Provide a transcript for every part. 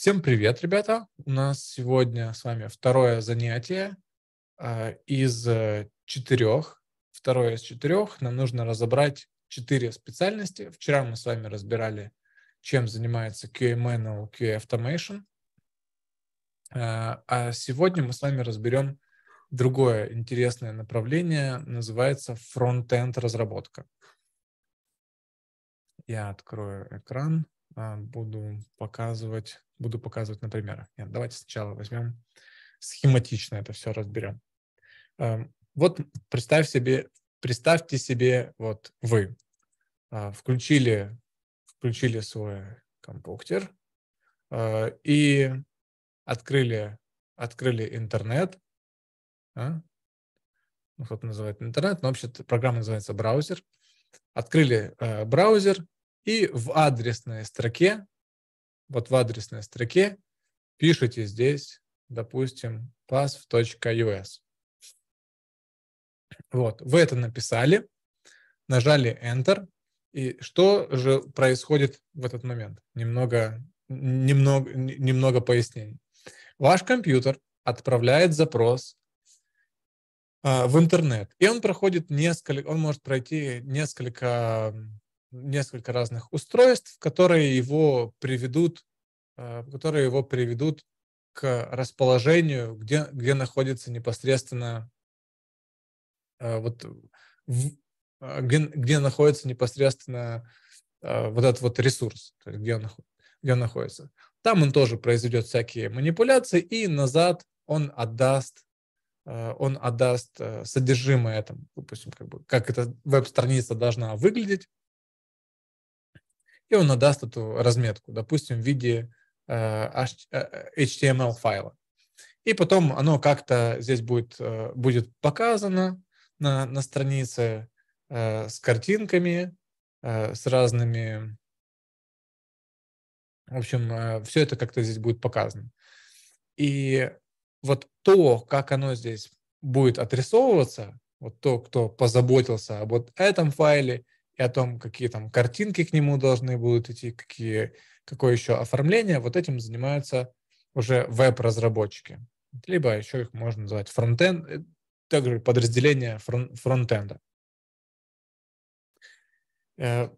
Всем привет, ребята! У нас сегодня с вами второе занятие а, из э, четырех. Второе из четырех. Нам нужно разобрать четыре специальности. Вчера мы с вами разбирали, чем занимается QA Manual, QA Automation. А, а сегодня мы с вами разберем другое интересное направление, называется фронт-энд разработка. Я открою экран. А, буду показывать, буду показывать на примерах. Нет, давайте сначала возьмем схематично это все разберем. Эм, вот представь себе, представьте себе, вот вы а, включили, включили свой компьютер а, и открыли, открыли интернет, ну, кто-то называет интернет, но вообще программа называется браузер. Открыли браузер и в адресной строке, вот в адресной строке пишите здесь, допустим, pass.us. Вот, вы это написали, нажали Enter, и что же происходит в этот момент? Немного, немного, немного пояснений. Ваш компьютер отправляет запрос а, в интернет, и он проходит несколько, он может пройти несколько несколько разных устройств, которые его приведут, э, которые его приведут к расположению, где, где находится непосредственно э, вот э, где, где находится непосредственно вот этот вот ресурс, то есть где он, где он находится. Там он тоже произведет всякие манипуляции и назад он отдаст он отдаст содержимое этому, допустим, как, бы, как эта веб-страница должна выглядеть, и он отдаст эту разметку, допустим, в виде э, э, э, HTML файла. И потом оно как-то здесь будет, будет показано на, на странице с картинками, с разными... В общем, все это как-то здесь будет показано. И вот то, как оно здесь будет отрисовываться, вот то, кто позаботился об вот этом файле и о том, какие там картинки к нему должны будут идти, какие, какое еще оформление, вот этим занимаются уже веб-разработчики. Либо еще их можно назвать фронтенд, э, также подразделение фронтенда. Э,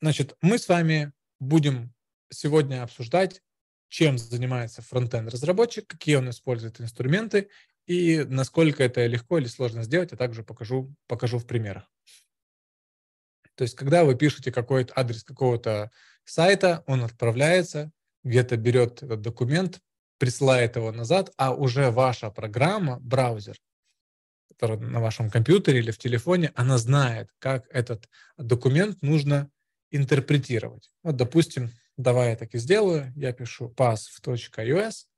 значит, мы с вами будем сегодня обсуждать, чем занимается фронтенд-разработчик, какие он использует инструменты и насколько это легко или сложно сделать, а также покажу, покажу в примерах. То есть, когда вы пишете какой-то адрес какого-то сайта, он отправляется, где-то берет этот документ, присылает его назад, а уже ваша программа, браузер, который на вашем компьютере или в телефоне, она знает, как этот документ нужно интерпретировать. Вот, допустим, давай я так и сделаю, я пишу pass в э,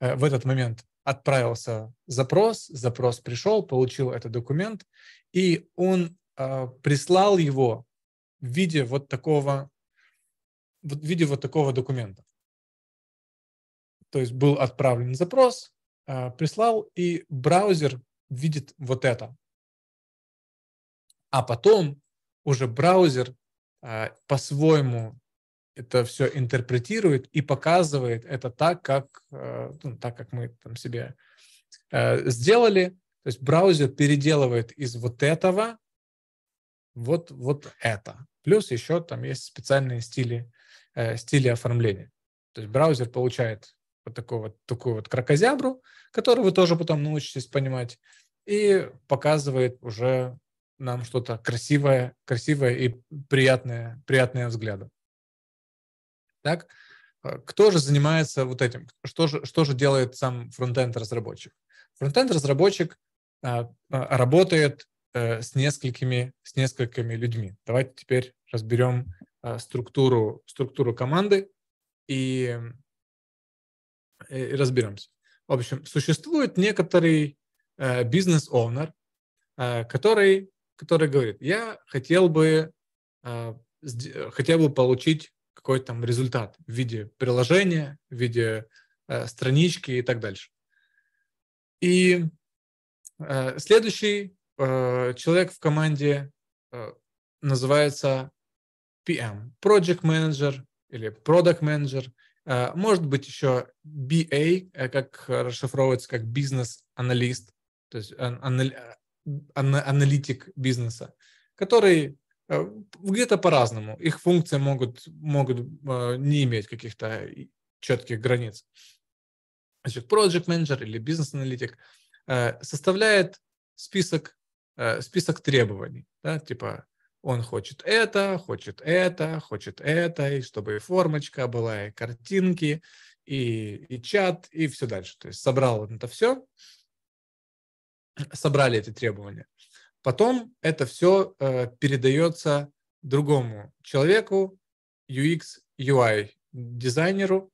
этот момент отправился запрос, запрос пришел, получил этот документ, и он а, прислал его в виде вот такого, в виде вот такого документа. То есть был отправлен запрос, а, прислал, и браузер видит вот это. А потом уже браузер а, по-своему это все интерпретирует и показывает это так, как, ну, так, как мы там себе сделали. То есть браузер переделывает из вот этого вот, вот это. Плюс еще там есть специальные стили, э, стили оформления. То есть браузер получает вот такую вот, такую вот кракозябру, которую вы тоже потом научитесь понимать, и показывает уже нам что-то красивое, красивое и приятное, приятное взгляду. Так, э, кто же занимается вот этим? Что же, что же делает сам фронтенд разработчик? Фронтенд разработчик а, э, а, э, работает Э, с, несколькими, с несколькими людьми. Давайте теперь разберем э, структуру, структуру команды и, и разберемся. В общем, существует некоторый э, бизнес-оунер, который, который говорит, я хотел бы, э, хотел бы получить какой-то там результат в виде приложения, в виде странички и так дальше. И следующий Э, человек в команде э, называется PM, Project Manager или Product Manager, э, может быть еще BA, как расшифровывается как бизнес-аналист, то есть аналитик бизнеса, который где-то по-разному. Их функции могут, могут не иметь каких-то четких границ. Значит, project Manager или бизнес-аналитик составляет список Э, список требований, да, типа он хочет это, хочет это, хочет это, и чтобы и формочка была, и картинки, и, и чат, и все дальше. То есть собрал он это все, собрали эти требования. Потом это все э, передается другому человеку, UX, UI дизайнеру,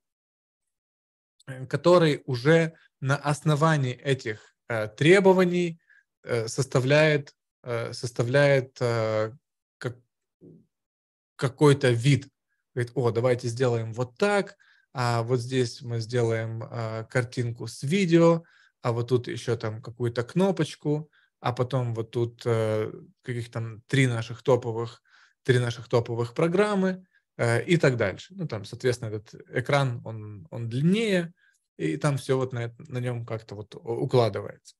э, который уже на основании этих э, требований Э, составляет, э, составляет э, как, какой-то вид. Говорит, о, давайте сделаем вот так, а вот здесь мы сделаем картинку с видео, а вот тут еще там какую-то кнопочку, а потом вот тут каких там три наших топовых, три наших топовых программы и так дальше. Ну, там, соответственно, этот экран, он, он длиннее, и там все вот на, на нем как-то вот укладывается.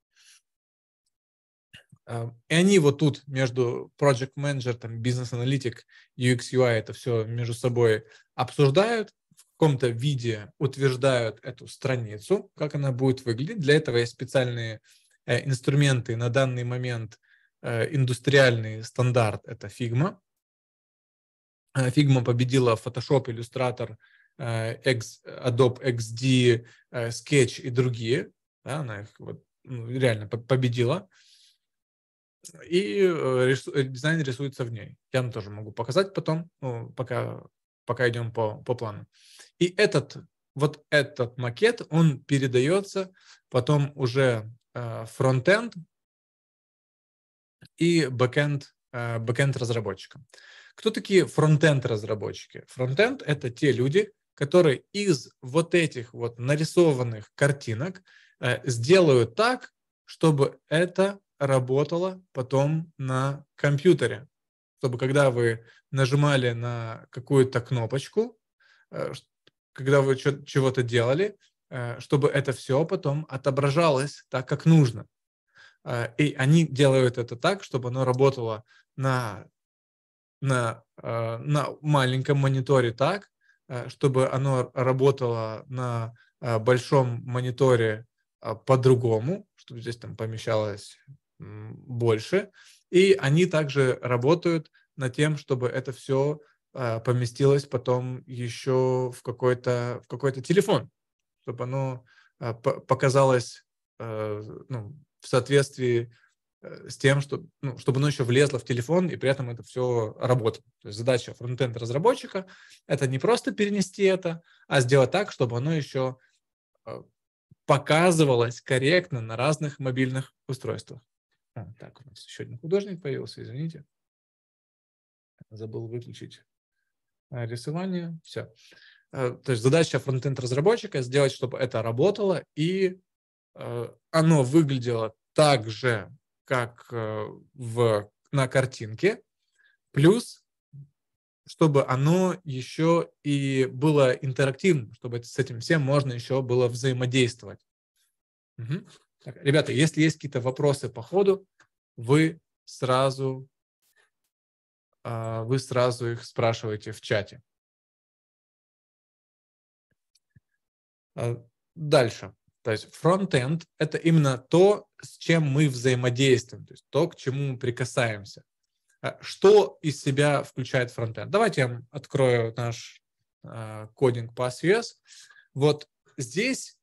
И они вот тут между Project Manager, там, Business Analytic, UX, UI, это все между собой обсуждают, в каком-то виде утверждают эту страницу, как она будет выглядеть. Для этого есть специальные э, инструменты на данный момент э, индустриальный стандарт – это Figma. Э, Figma победила Photoshop, Illustrator, Adobe XD, Sketch и другие. Да, она их вот, ну, реально победила. И э, рису, э, дизайн рисуется в ней. Я вам тоже могу показать потом, ну, пока, пока идем по, по плану. И этот, вот этот макет, он передается потом уже э, фронтенд и бэкенд, э, бэкенд разработчикам. Кто такие фронтенд разработчики? Фронтенд – это те люди, которые из вот этих вот нарисованных картинок э, сделают так, чтобы это работала потом на компьютере, чтобы когда вы нажимали на какую-то кнопочку, э, когда вы чего-то делали, э, чтобы это все потом отображалось так, как нужно. Э, и они делают это так, чтобы оно работало на, на, на маленьком мониторе так, чтобы оно работало на большом мониторе по-другому, чтобы здесь там помещалось больше. И они также работают над тем, чтобы это все а, поместилось потом еще в какой-то в какой-то телефон, чтобы оно а, показалось а, ну, в соответствии э, с тем, что, ну, чтобы оно еще влезло в телефон, и при этом это все работало. То есть задача фронтенд-разработчика – это не просто перенести это, а сделать так, чтобы оно еще показывалось корректно на разных мобильных устройствах. А, так, у нас еще один художник появился, извините. Забыл выключить а, рисование. Все. А, то есть задача фронтенд-разработчика сделать, чтобы это работало, и э, оно выглядело так же, как э, в, на картинке, плюс чтобы оно еще и было интерактивным, чтобы с этим всем можно еще было взаимодействовать. Угу. Так, ребята, если есть какие-то вопросы по ходу, вы сразу, а, вы сразу их спрашиваете в чате. А, дальше. То есть фронтенд – это именно то, с чем мы взаимодействуем, то есть то, к чему мы прикасаемся. А, что из себя включает фронтенд? Давайте я открою наш кодинг по связь. Вот здесь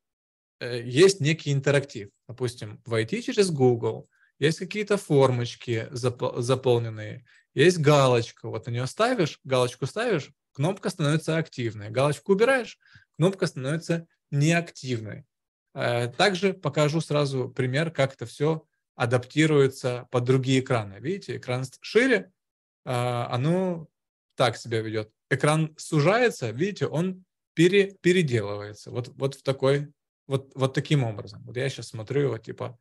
э, есть некий интерактив допустим, войти через Google, есть какие-то формочки зап- заполненные, есть галочка, вот на нее ставишь, галочку ставишь, кнопка становится активной, галочку убираешь, кнопка становится неактивной. Э, также покажу сразу пример, как это все адаптируется под другие экраны. Видите, экран шире, а, оно так себя ведет. Экран сужается, видите, он пере, переделывается. Вот, вот в такой вот, вот таким образом. Вот я сейчас смотрю его типа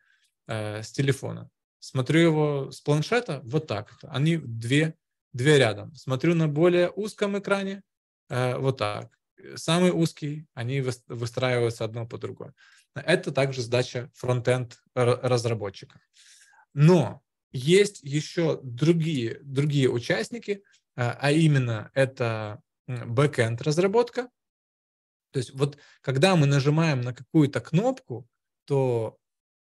э, с телефона. Смотрю его с планшета вот так. Они две, две рядом. Смотрю на более узком экране э, вот так. Самый узкий, они выстраиваются одно по другому. Это также задача фронтенд разработчика. Но есть еще другие, другие участники, э, а именно это бэкенд разработка, то есть вот когда мы нажимаем на какую-то кнопку, то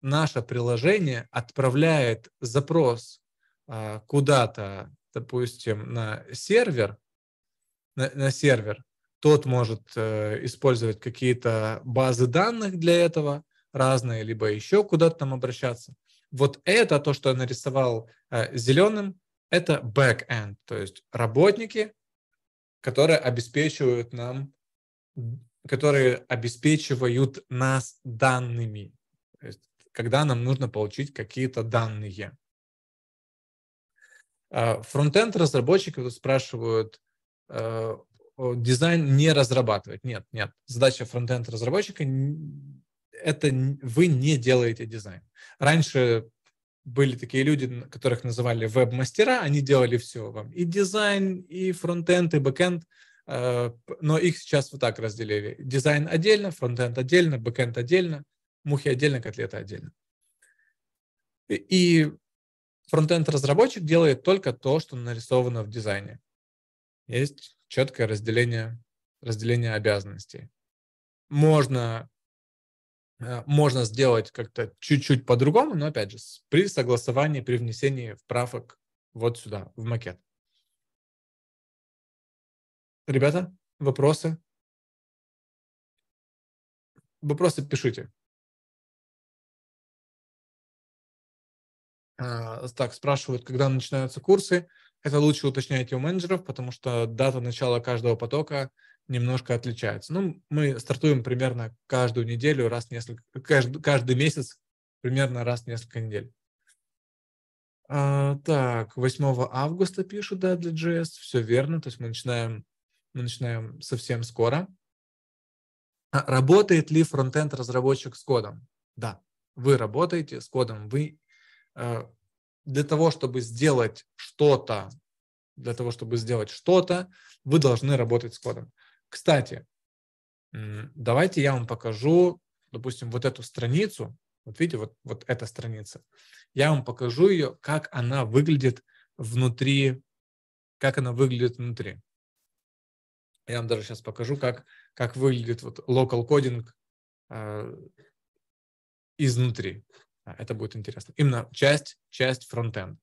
наше приложение отправляет запрос а, куда-то, допустим, на сервер, на, на сервер, тот может э, использовать какие-то базы данных для этого разные, либо еще куда-то там обращаться. Вот это то, что я нарисовал э, зеленым, это back-end, то есть работники, которые обеспечивают нам которые обеспечивают нас данными, есть, когда нам нужно получить какие-то данные. А, фронтенд разработчиков спрашивают, а, дизайн не разрабатывать. Нет, нет. Задача фронтенд разработчика это вы не делаете дизайн. Раньше были такие люди, которых называли веб-мастера, они делали все вам. И дизайн, и фронтенд, и бэкенд. Э, но их сейчас вот так разделили. Дизайн отдельно, фронтенд отдельно, бэкенд отдельно, мухи отдельно, котлеты отдельно. И фронтенд разработчик делает только то, что нарисовано в дизайне. Есть четкое разделение, разделение обязанностей. Можно, э, можно сделать как-то чуть-чуть по-другому, но опять же, при согласовании, при внесении вправок вот сюда, в макет. Ребята, вопросы? Вопросы пишите. А, так, спрашивают, когда начинаются курсы. Это лучше уточняйте у менеджеров, потому что дата начала каждого потока немножко отличается. Ну, мы стартуем примерно каждую неделю, раз несколько, каждый, каждый месяц, примерно раз в несколько недель. А, так, 8 августа пишут, да, для JS, все верно, то есть мы начинаем мы начинаем совсем скоро. А работает ли фронтенд разработчик с кодом? Да, вы работаете с кодом. Вы э, для того, чтобы сделать что-то, для того, чтобы сделать что-то, вы должны работать с кодом. Кстати, давайте я вам покажу, допустим, вот эту страницу. Вот видите, вот, вот эта страница. Я вам покажу ее, как она выглядит внутри, как она выглядит внутри. Я вам даже сейчас покажу, как, как выглядит вот local кодинг э, изнутри. А, это будет интересно. Именно часть, часть фронтенда.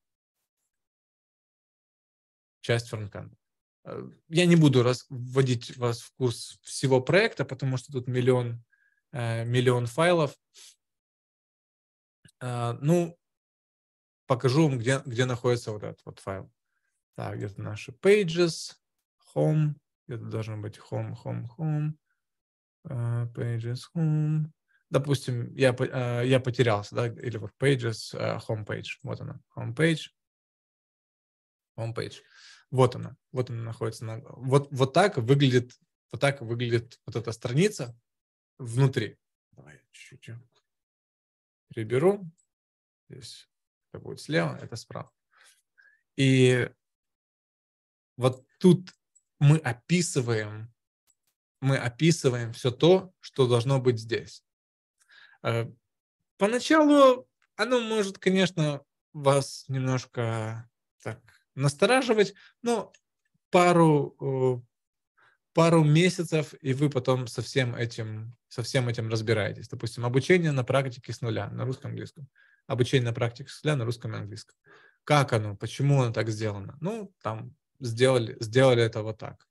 Часть фронтенда. Э, я не буду раз, вводить вас в курс всего проекта, потому что тут миллион, э, миллион файлов. Э, ну, покажу вам, где, где находится вот этот вот файл. Так, где-то наши pages, home, это должно быть home, home, home, uh, pages, home. Допустим, я, uh, я потерялся, да, или вот pages, uh, home page. Вот она, home page, home page. Вот она, вот она находится. На... Вот, вот так выглядит, вот так выглядит вот эта страница внутри. Давай я чуть-чуть переберу. Здесь это будет слева, это справа. И вот тут мы описываем, мы описываем все то, что должно быть здесь. Э, поначалу оно может, конечно, вас немножко так настораживать, но пару, э, пару месяцев, и вы потом со всем этим, со всем этим разбираетесь. Допустим, обучение на практике с нуля на русском-английском. Обучение на практике с нуля на русском и английском. Как оно, почему оно так сделано? Ну, там сделали, сделали это вот так.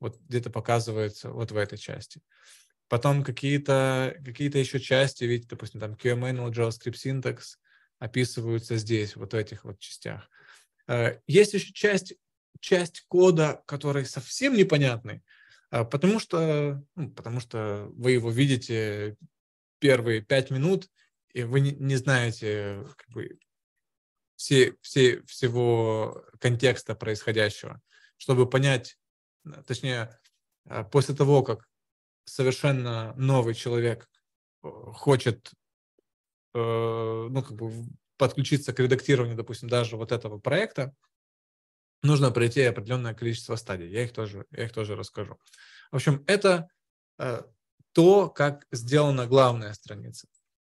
Вот где-то показывается вот в этой части. Потом какие-то какие еще части, видите, допустим, там QMNL, JavaScript синтакс описываются здесь, вот в этих вот частях. Э, есть еще часть, часть кода, который совсем непонятный, э, потому что, ну, потому что вы его видите первые пять минут, и вы не, не знаете, как бы, все, все, всего контекста происходящего, чтобы понять, э, точнее, э, после того, как совершенно новый человек э, хочет ну, как бы подключиться к редактированию, допустим, даже вот этого проекта, нужно пройти определенное количество стадий. Я их тоже, я их тоже расскажу. В общем, это то, как сделана главная страница.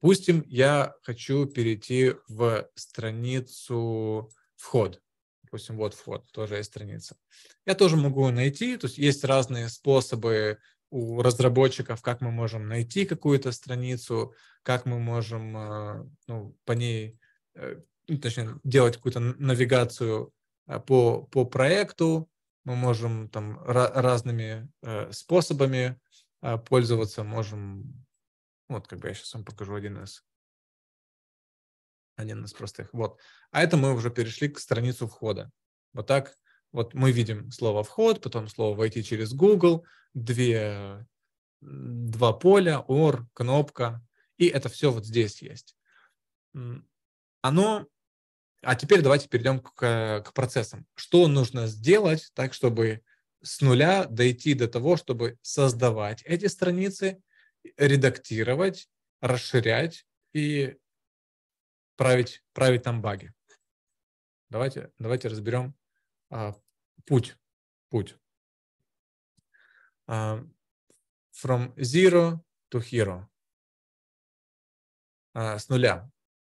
Допустим, я хочу перейти в страницу вход. Допустим, вот вход, тоже есть страница. Я тоже могу найти, то есть есть разные способы у разработчиков, как мы можем найти какую-то страницу, как мы можем э, ну, по ней, э, ну, точнее, делать какую-то навигацию э, по, по проекту, мы можем там разными способами пользоваться, можем вот как бы я сейчас вам покажу один из. Один из простых. Вот. А это мы уже перешли к страницу входа. Вот так. Вот мы видим слово «вход», потом слово «войти через Google», две, два поля, OR, кнопка. И это все вот здесь есть. Оно... А теперь давайте перейдем к, э, к процессам. Что нужно сделать так, чтобы с нуля дойти до того, чтобы создавать эти страницы – редактировать, расширять и править, править там баги. Давайте, давайте разберем а, путь. путь. А, from zero to hero. А, с нуля.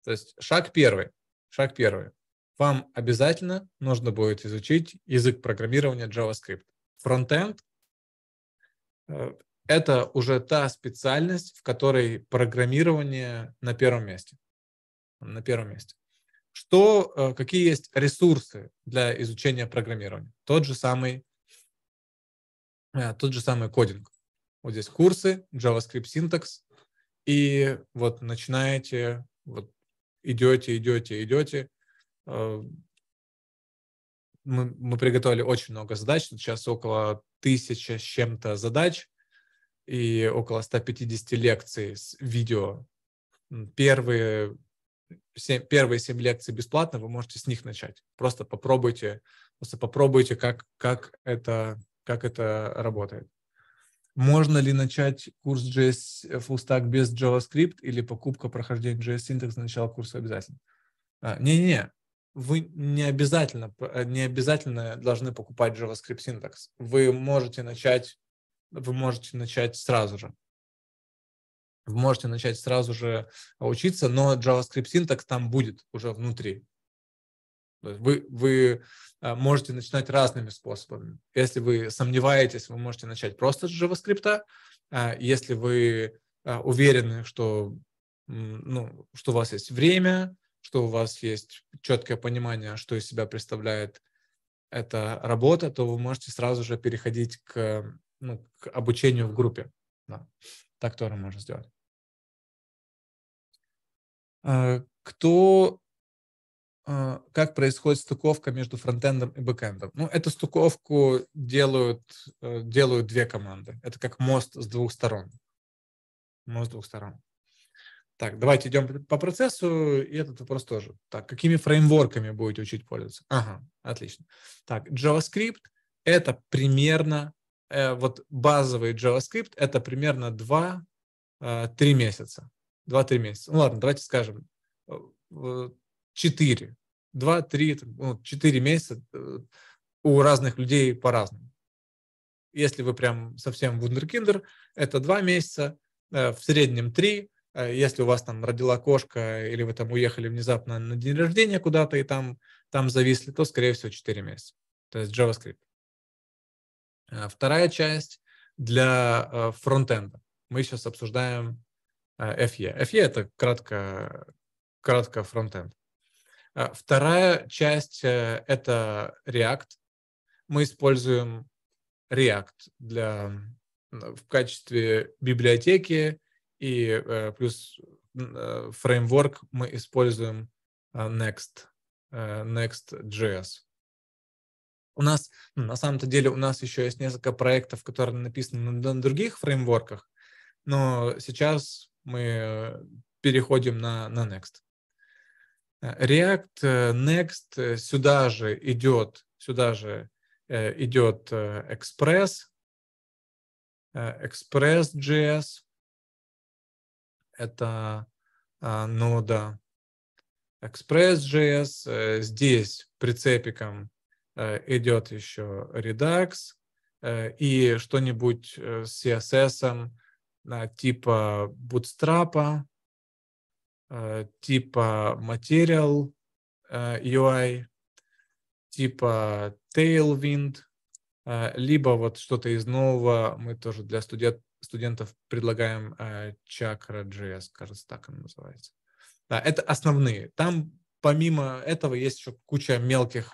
То есть шаг первый. Шаг первый. Вам обязательно нужно будет изучить язык программирования JavaScript. Фронтенд это уже та специальность, в которой программирование на первом месте. На первом месте. Что, э, какие есть ресурсы для изучения программирования? Тот же самый, э, тот же самый кодинг. Вот здесь курсы, JavaScript синтакс, и вот начинаете, вот идете, идете, идете. Э, мы, мы приготовили очень много задач, сейчас около тысячи с чем-то задач, и около 150 лекций с видео. Первые 7, первые 7 лекций бесплатно, вы можете с них начать. Просто попробуйте, просто попробуйте, как, как, это, как это работает. Можно ли начать курс JS Full Stack без JavaScript или покупка прохождения JS Syntax на начало курса обязательно? А, не-не-не, вы не обязательно, не обязательно должны покупать JavaScript Syntax Вы можете начать вы можете начать сразу же. Вы можете начать сразу же учиться, но JavaScript синтакс там будет уже внутри. Вы, вы э, можете начинать разными способами. Если вы сомневаетесь, вы можете начать просто с JavaScript. А если вы э, уверены, что, ну, что у вас есть время, что у вас есть четкое понимание, что из себя представляет эта работа, то вы можете сразу же переходить к ну, к обучению в группе. Да. Так тоже можно сделать. А, кто, а, как происходит стыковка между фронтендом и бэкендом? Ну, эту стыковку делают, э, делают две команды. Это как мост с двух сторон. Мост с двух сторон. Так, давайте идем по процессу, и этот вопрос тоже. Так, какими фреймворками будете учить пользоваться? Ага, отлично. Так, JavaScript – это примерно э, вот базовый JavaScript это примерно 2-3 э, месяца. 2-3 месяца. Ну ладно, давайте скажем 4. Э, 2-3, ну, 4 месяца э, у разных людей по-разному. Если вы прям совсем вундеркиндер, это 2 месяца, в среднем 3. Если у вас там родила кошка или вы там уехали внезапно на день рождения куда-то и там, там зависли, то, скорее всего, 4 месяца. То есть JavaScript. Э, вторая часть для э, фронтенда. Мы сейчас обсуждаем э, FE. FE – это кратко, кратко фронтенд. Вторая часть – это React. Мы используем React для, в качестве библиотеки и плюс фреймворк мы используем Next, Next.js у нас, ну, на самом-то деле, у нас еще есть несколько проектов, которые написаны на, на других фреймворках, но сейчас мы переходим на, на Next. React Next сюда же идет, сюда же э, идет э, Express, э, Express.js, это а, нода Express.js, здесь прицепиком Э, идет еще Redux э, и что-нибудь э, с CSS типа Bootstrap, типа Material UI, типа Tailwind, либо вот что-то из нового мы тоже для студент, студентов предлагаем Chakra JS, кажется, так он называется. Да, это основные. Там помимо этого есть еще куча мелких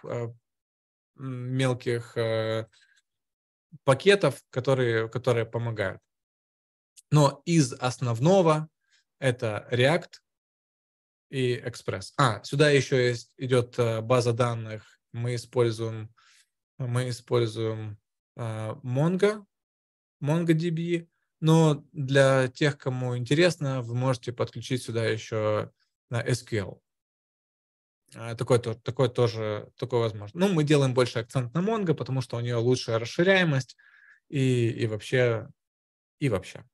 мелких э, пакетов, которые, которые помогают. Но из основного это React и Express. А, сюда еще есть, идет э, база данных. Мы используем, мы используем э, Mongo, MongoDB. Но для тех, кому интересно, вы можете подключить сюда еще SQL. Такое, такое тоже такое возможно. Ну, мы делаем больше акцент на Mongo, потому что у нее лучшая расширяемость и, и вообще. И вообще.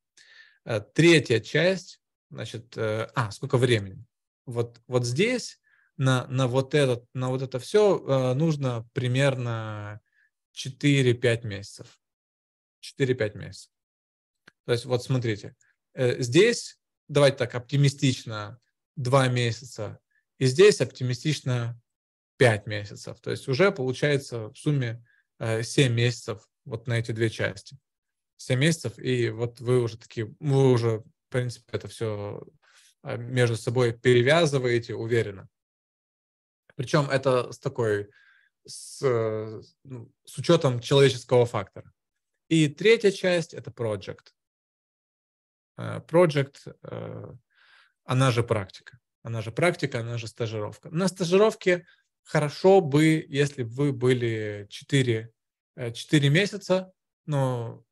Э, третья часть, значит, э, а, сколько времени? Вот, вот здесь на, на, вот этот, на вот это все э, нужно примерно 4-5 месяцев. 4-5 месяцев. То есть вот смотрите, здесь, давайте так оптимистично, 2 месяца и здесь оптимистично 5 месяцев. То есть уже получается в сумме 7 э, месяцев вот на эти две части. 7 месяцев, и вот вы уже такие, вы уже, в принципе, это все э, между собой перевязываете уверенно. Причем это с такой, с, э, ну, с учетом человеческого фактора. И третья часть — это project. Project, она же практика она же практика, она же стажировка. На стажировке хорошо бы, если бы вы были 4, 4 э, месяца, ну,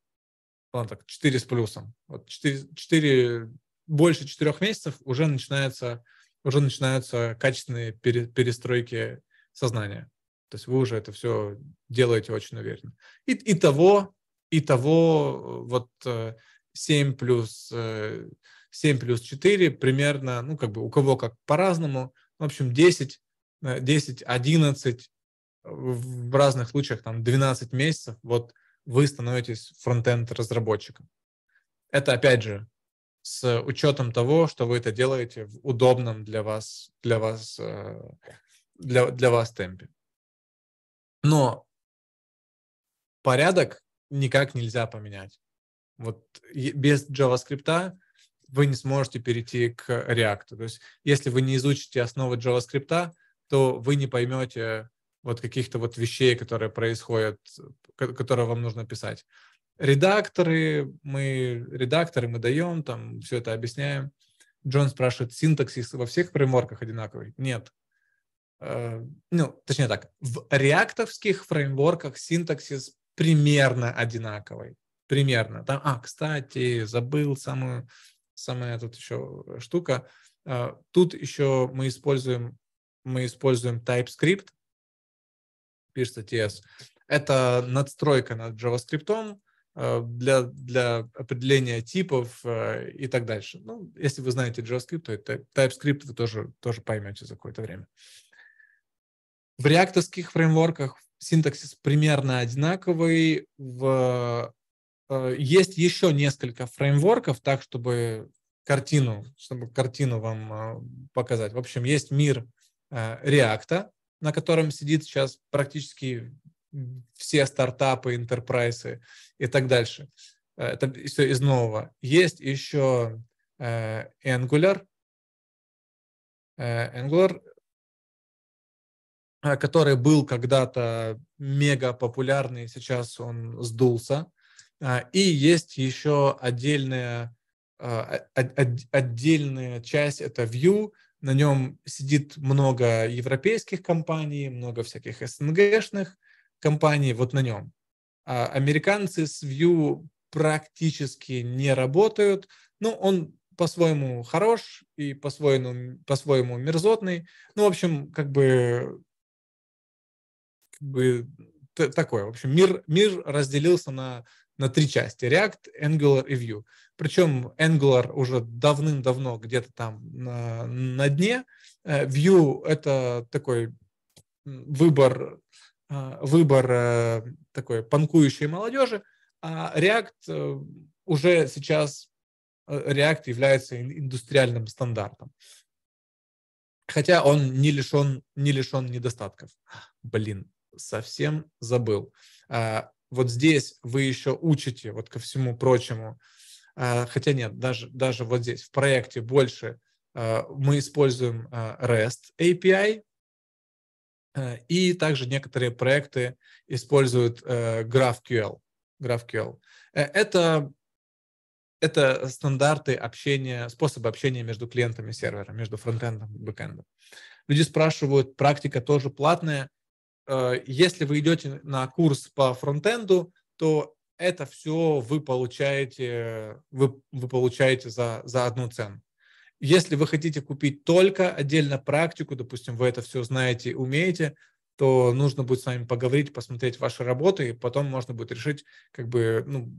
ладно так, 4 с плюсом. Вот 4, 4, больше 4 месяцев уже начинается уже начинаются качественные перестройки сознания. То есть вы уже это все делаете очень уверенно. И, и того, и того э, вот 7 э, плюс 7 плюс 4 примерно, ну, как бы у кого как по-разному, в общем, 10, 10, 11, в разных случаях там 12 месяцев, вот вы становитесь фронтенд разработчиком. Это, опять же, с учетом того, что вы это делаете в удобном для вас, для вас, э, для, для вас темпе. Но порядок никак нельзя поменять. Вот без JavaScript вы не сможете перейти к React. То есть если вы не изучите основы JavaScript, то вы не поймете вот каких-то вот вещей, которые происходят, которые вам нужно писать. Редакторы, мы редакторы мы даем, там все это объясняем. Джон спрашивает, синтаксис во всех фреймворках одинаковый? Нет. Э, ну, точнее так, в реактовских фреймворках синтаксис примерно одинаковый. Примерно. Там, а, кстати, забыл самую самая тут еще э, штука. А, тут еще мы используем, мы используем TypeScript, пишется TS. Это надстройка над JavaScript э, для, для определения типов э, и так дальше. Ну, если вы знаете JavaScript, то TypeScript вы тоже, тоже поймете за какое-то время. В реакторских фреймворках синтаксис примерно одинаковый, в Э, есть еще несколько фреймворков, так чтобы картину, чтобы картину вам э, показать. В общем, есть мир э, React, на котором сидит сейчас практически все стартапы, интерпрайсы и так дальше. Это все из нового. Есть еще Angular, Angular, который был когда-то мега популярный, сейчас он сдулся. А, и есть еще отдельная, а, отдельная часть, это Vue, на нем сидит много европейских компаний, много всяких СНГшных компаний, вот на нем. А американцы с Vue практически не работают, но ну, он по-своему хорош и по-своему, по-своему мерзотный. Ну, в общем, как бы, как бы такое. В общем, мир, мир разделился на на три части – React, Angular и Vue. Причем Angular уже давным-давно где-то там на, на дне. Э, Vue – это такой выбор, э, выбор э, такой панкующей молодежи, а React уже сейчас React является индустриальным стандартом. Хотя он не лишен, не лишен недостатков. Блин, совсем забыл. А, вот здесь вы еще учите вот ко всему прочему, а, хотя нет, даже, даже вот здесь в проекте больше а, мы используем а, REST API, и также некоторые проекты используют э, GraphQL. GraphQL. Э, это, это стандарты общения, способы общения между клиентами сервера, между фронтендом и бэкендом. Люди спрашивают, практика тоже платная? Э, если вы идете на курс по фронтенду, то это все вы получаете, вы, вы получаете за, за одну цену. Если вы хотите купить только отдельно практику, допустим, вы это все знаете умеете, то нужно будет с вами поговорить, посмотреть ваши работы, и потом можно будет решить, как бы, ну,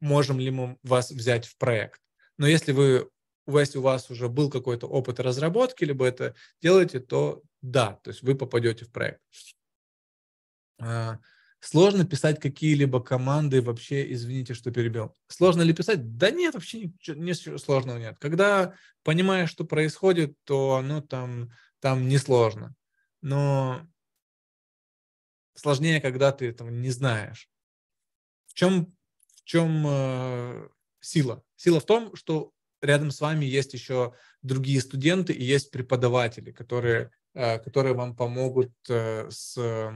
можем ли мы вас взять в проект. Но если вы если у вас уже был какой-то опыт разработки, либо это делаете, то да, то есть вы попадете в проект. А, сложно писать какие-либо команды вообще, извините, что перебил. Сложно ли писать? Да нет, вообще ничего, ничего сложного нет. Когда понимаешь, что происходит, то оно там, там несложно. Но сложнее, когда ты этого не знаешь. В чем, в чем э, сила? Сила в том, что рядом с вами есть еще другие студенты и есть преподаватели, которые, э, которые вам помогут э, с... Э,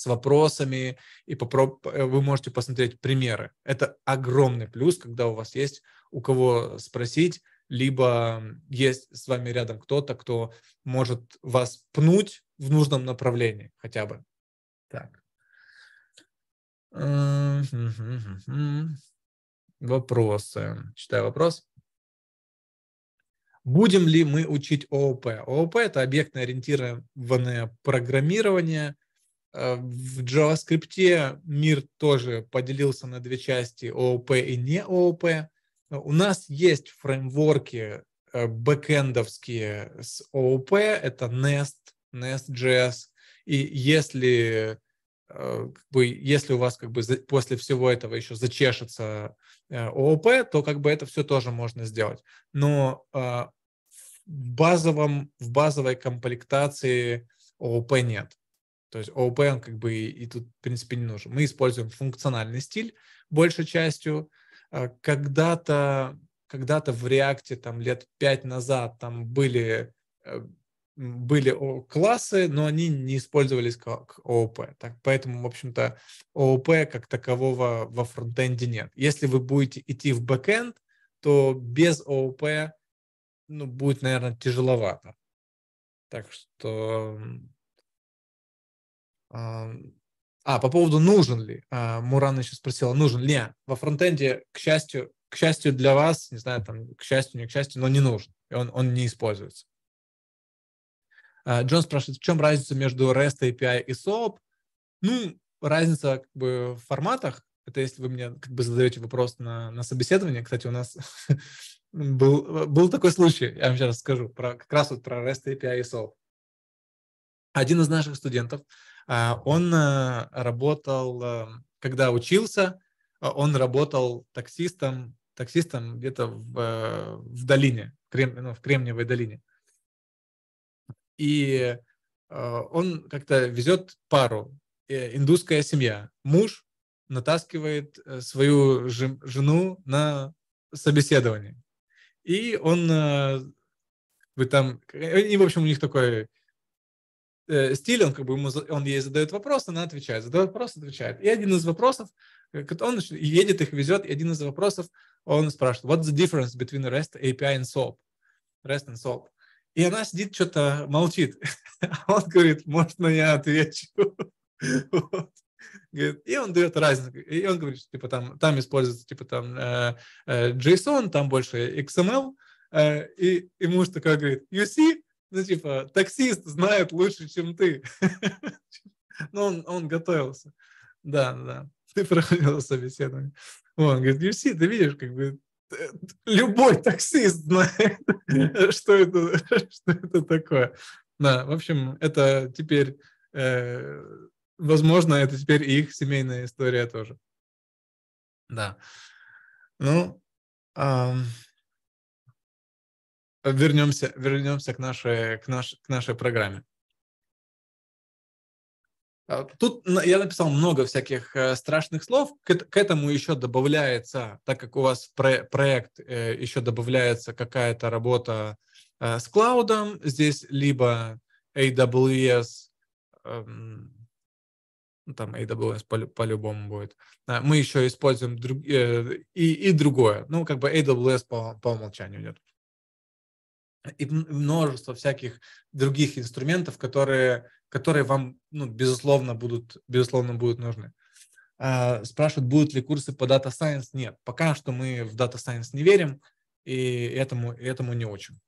с вопросами, и попроб... Э, вы можете посмотреть примеры. Это огромный плюс, когда у вас есть у кого спросить, либо есть с вами рядом кто-то, кто может вас пнуть в нужном направлении хотя бы. Так. Э, хм, хм, хм, Вопросы. Читаю вопрос. Будем ли мы учить ООП? ООП – это объектно-ориентированное программирование – Э, в JavaScript мир тоже поделился на две части ООП и не ООП. У нас есть фреймворки э, бэкэндовские с ООП, это Nest, Nest.js. И если э, как бы, если у вас как бы после всего этого еще зачешется ООП, то как бы это все тоже можно сделать. Но в базовом, в базовой комплектации ООП нет. То есть OOPN как бы и, и тут, в принципе, не нужен. Мы используем функциональный стиль большей частью. А когда-то когда-то в React там лет пять назад там были э, были классы, но они не использовались как ООП. Так, поэтому, в общем-то, ООП как такового во фронтенде нет. Если вы будете идти в бэкенд, то без ООП ну, будет, наверное, тяжеловато. Так что а, по поводу нужен ли, а, Муран еще спросила, нужен ли. Во фронтенде, к счастью, к счастью для вас, не знаю, там, к счастью, не к счастью, но не нужен. И он, он не используется. А, Джон спрашивает, в чем разница между REST API и SOAP? Ну, разница как бы в форматах. Это если вы мне как бы задаете вопрос на, на собеседование. Кстати, у нас был, был такой случай, я вам сейчас расскажу, про, как раз вот про REST API и SOAP. Один из наших студентов а, он э, работал, э, когда учился, э, он работал таксистом, таксистом где-то в, в долине, в, Крем, ну, в Кремниевой долине. И он как-то везет пару, индусская семья. Муж натаскивает свою жену на собеседование. И он вы там, и, в общем, у них такой э, стиль, он как бы ему, он ей задает вопрос, она отвечает, задает вопрос, отвечает. И один из вопросов, э, он едет, их везет, и один из вопросов, он спрашивает, what's the difference between REST API and SOAP? REST and SOAP. И она сидит, что-то молчит. А он говорит, можно я отвечу? вот. Говорит, и он дает разницу. И он говорит, что, типа там, там используется типа там э, э, JSON, там больше XML. и, и муж такой говорит, you see, ну, типа, таксист знает лучше, чем ты. Но он, он готовился. Да, да. Ты проходил собеседование. Он говорит, UFC, ты видишь, как бы э, любой таксист знает, что это, что это такое. Да, в общем, это теперь, э, возможно, это теперь и их семейная история тоже. Да. Ну, эм, вернемся, вернемся к, нашей, к, наш, к нашей программе. А, тут я написал много всяких э, страшных слов. К этому еще добавляется, так как у вас проект э, еще добавляется какая-то работа э, с клаудом, здесь либо AWS, эм, ну, там AWS по- по-любому будет. А, мы еще используем и, и другое. Ну, как бы AWS по, по умолчанию идет и множество всяких других инструментов, которые, которые вам, ну, безусловно, будут, безусловно, будут нужны. А, спрашивают, будут ли курсы по Data Science? Нет, пока что мы в Data Science не верим, и этому, этому не очень.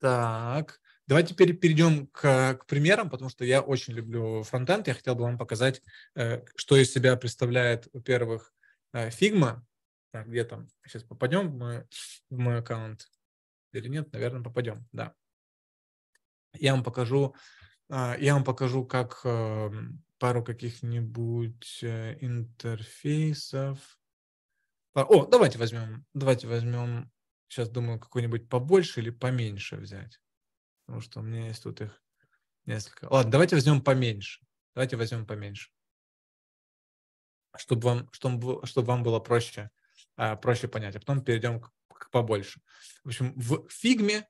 Так, давайте теперь перейдем к, к примерам, потому что я очень люблю фронтенд. Я хотел бы вам показать, э, что из себя представляет, во-первых, э, Figma. Так, где там? Сейчас попадем в мой, в мой аккаунт или нет наверное, попадем, да. Я вам покажу, а, я вам покажу, как эм, пару каких-нибудь э, интерфейсов. О, давайте возьмем, давайте возьмем, сейчас думаю, какой-нибудь побольше или поменьше взять. Потому что у меня есть тут их несколько. Ладно, давайте возьмем поменьше. Давайте возьмем поменьше. Чтобы вам, чтобы, чтобы вам было проще, а, проще понять. А потом перейдем к побольше. В общем, в фигме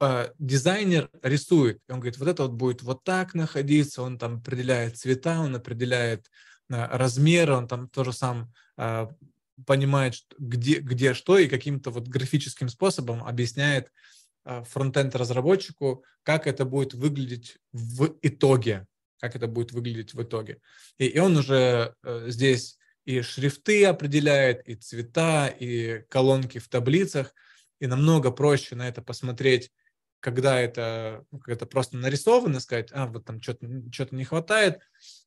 а, дизайнер рисует, и он говорит, вот это вот будет вот так находиться, он там определяет цвета, он определяет а, размеры, он там тоже сам э, понимает, где, где что, и каким-то вот графическим способом объясняет фронтенд разработчику, как это будет выглядеть в итоге, как это будет выглядеть в итоге. И, и он уже э, здесь и шрифты определяет, и цвета, и колонки в таблицах. И намного проще на это посмотреть, когда это, ну, когда это просто нарисовано, сказать, а, вот там что-то что не хватает,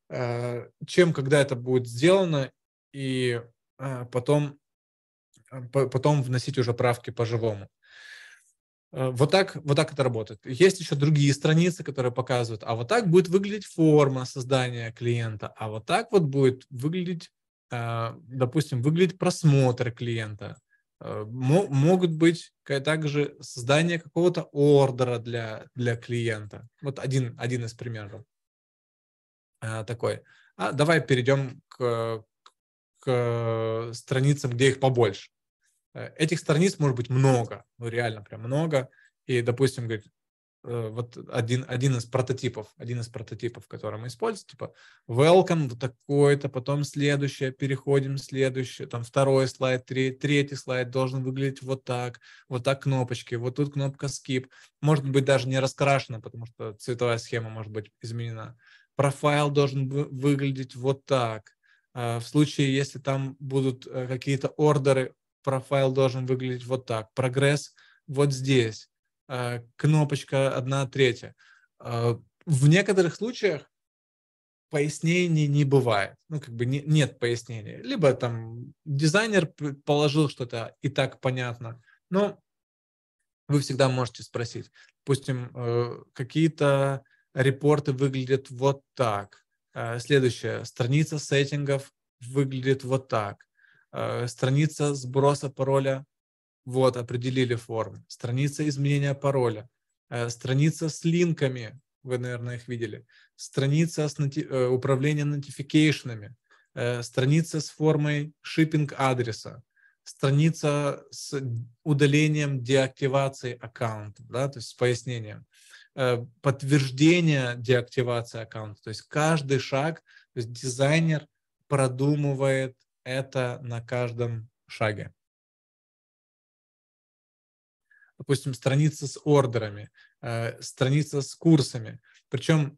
э, чем когда это будет сделано, и э, потом, э, потом вносить уже правки по-живому. Вот так, вот так это работает. Есть еще другие страницы, которые показывают, а вот так будет выглядеть форма создания клиента, а вот так вот будет выглядеть а, допустим, выглядит просмотр клиента, а, могут быть также создание какого-то ордера для, для клиента. Вот один, один из примеров а, такой. А давай перейдем к, к страницам, где их побольше. Э, этих страниц может быть много, ну реально прям много. И, допустим, говорит, Э, вот один, один из прототипов, один из прототипов, который мы используем, типа welcome такое то потом следующее, переходим следующее, там второй слайд, три, третий слайд должен выглядеть вот так, вот так кнопочки, вот тут кнопка skip, может быть даже не раскрашена, потому что цветовая схема может быть изменена. Профайл должен выглядеть вот так. А, в случае, если там будут э, какие-то ордеры, профайл должен выглядеть вот так. Прогресс вот здесь Э, кнопочка 1 третья. Э, в некоторых случаях пояснений не бывает. Ну, как бы не, нет пояснений. Либо там дизайнер положил что-то и так понятно. Но вы всегда можете спросить. Допустим, э, какие-то репорты выглядят вот так. Следующая страница сеттингов выглядит вот так. Страница сброса пароля вот, определили формы. Страница изменения пароля. Э, страница с линками, вы, наверное, их видели. Страница с ноти- э, управлением нотификейшнами. Э, страница с формой шиппинг-адреса. Страница с удалением деактивации аккаунта, да, то есть с пояснением подтверждение деактивации аккаунта. То есть каждый шаг, то есть дизайнер продумывает это на каждом шаге допустим, страница с ордерами, э, страница с курсами. Причем,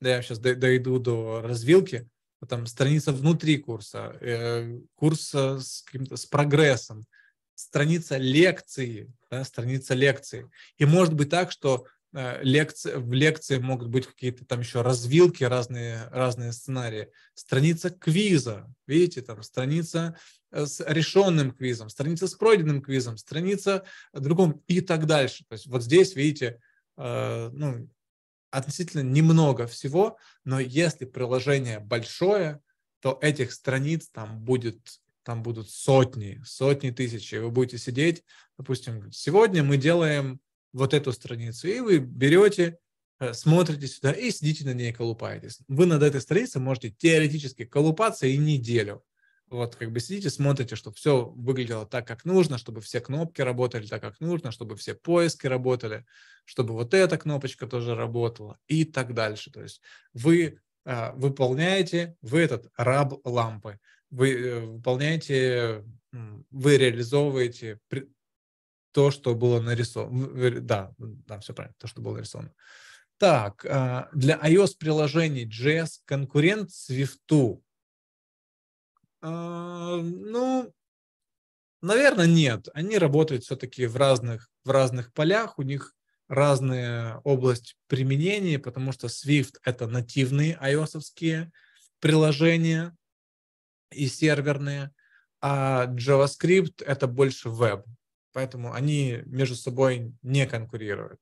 да, я сейчас дойду до развилки, а там страница внутри курса, э, курс э, с, каким-то, с прогрессом, страница лекции, да, страница лекции. И может быть так, что Э, лекции, в лекции могут быть какие-то там еще развилки, разные, разные сценарии. Страница квиза, видите, там страница э, с решенным квизом, страница с пройденным квизом, страница другом и так дальше. То есть вот здесь, видите, э, ну, относительно немного всего, но если приложение большое, то этих страниц там будет там будут сотни, сотни тысяч, и вы будете сидеть, допустим, сегодня мы делаем вот эту страницу, и вы берете, э, смотрите сюда и сидите на ней, колупаетесь. Вы над этой страницей можете теоретически колупаться и неделю. Вот как бы сидите, смотрите, чтобы все выглядело так, как нужно, чтобы все кнопки работали так, как нужно, чтобы все поиски работали, чтобы вот эта кнопочка тоже работала и так дальше. То есть вы э, выполняете, вы этот раб лампы, вы э, выполняете, вы реализовываете то, что было нарисовано. Ну, да, да, все правильно, то, что было нарисовано. Так, а, для iOS-приложений JS конкурент Swift. А, ну, наверное, нет. Они работают все-таки в разных, в разных полях, у них разная область применения, потому что Swift — это нативные ios приложения и серверные, а JavaScript — это больше веб. Поэтому они между собой не конкурируют.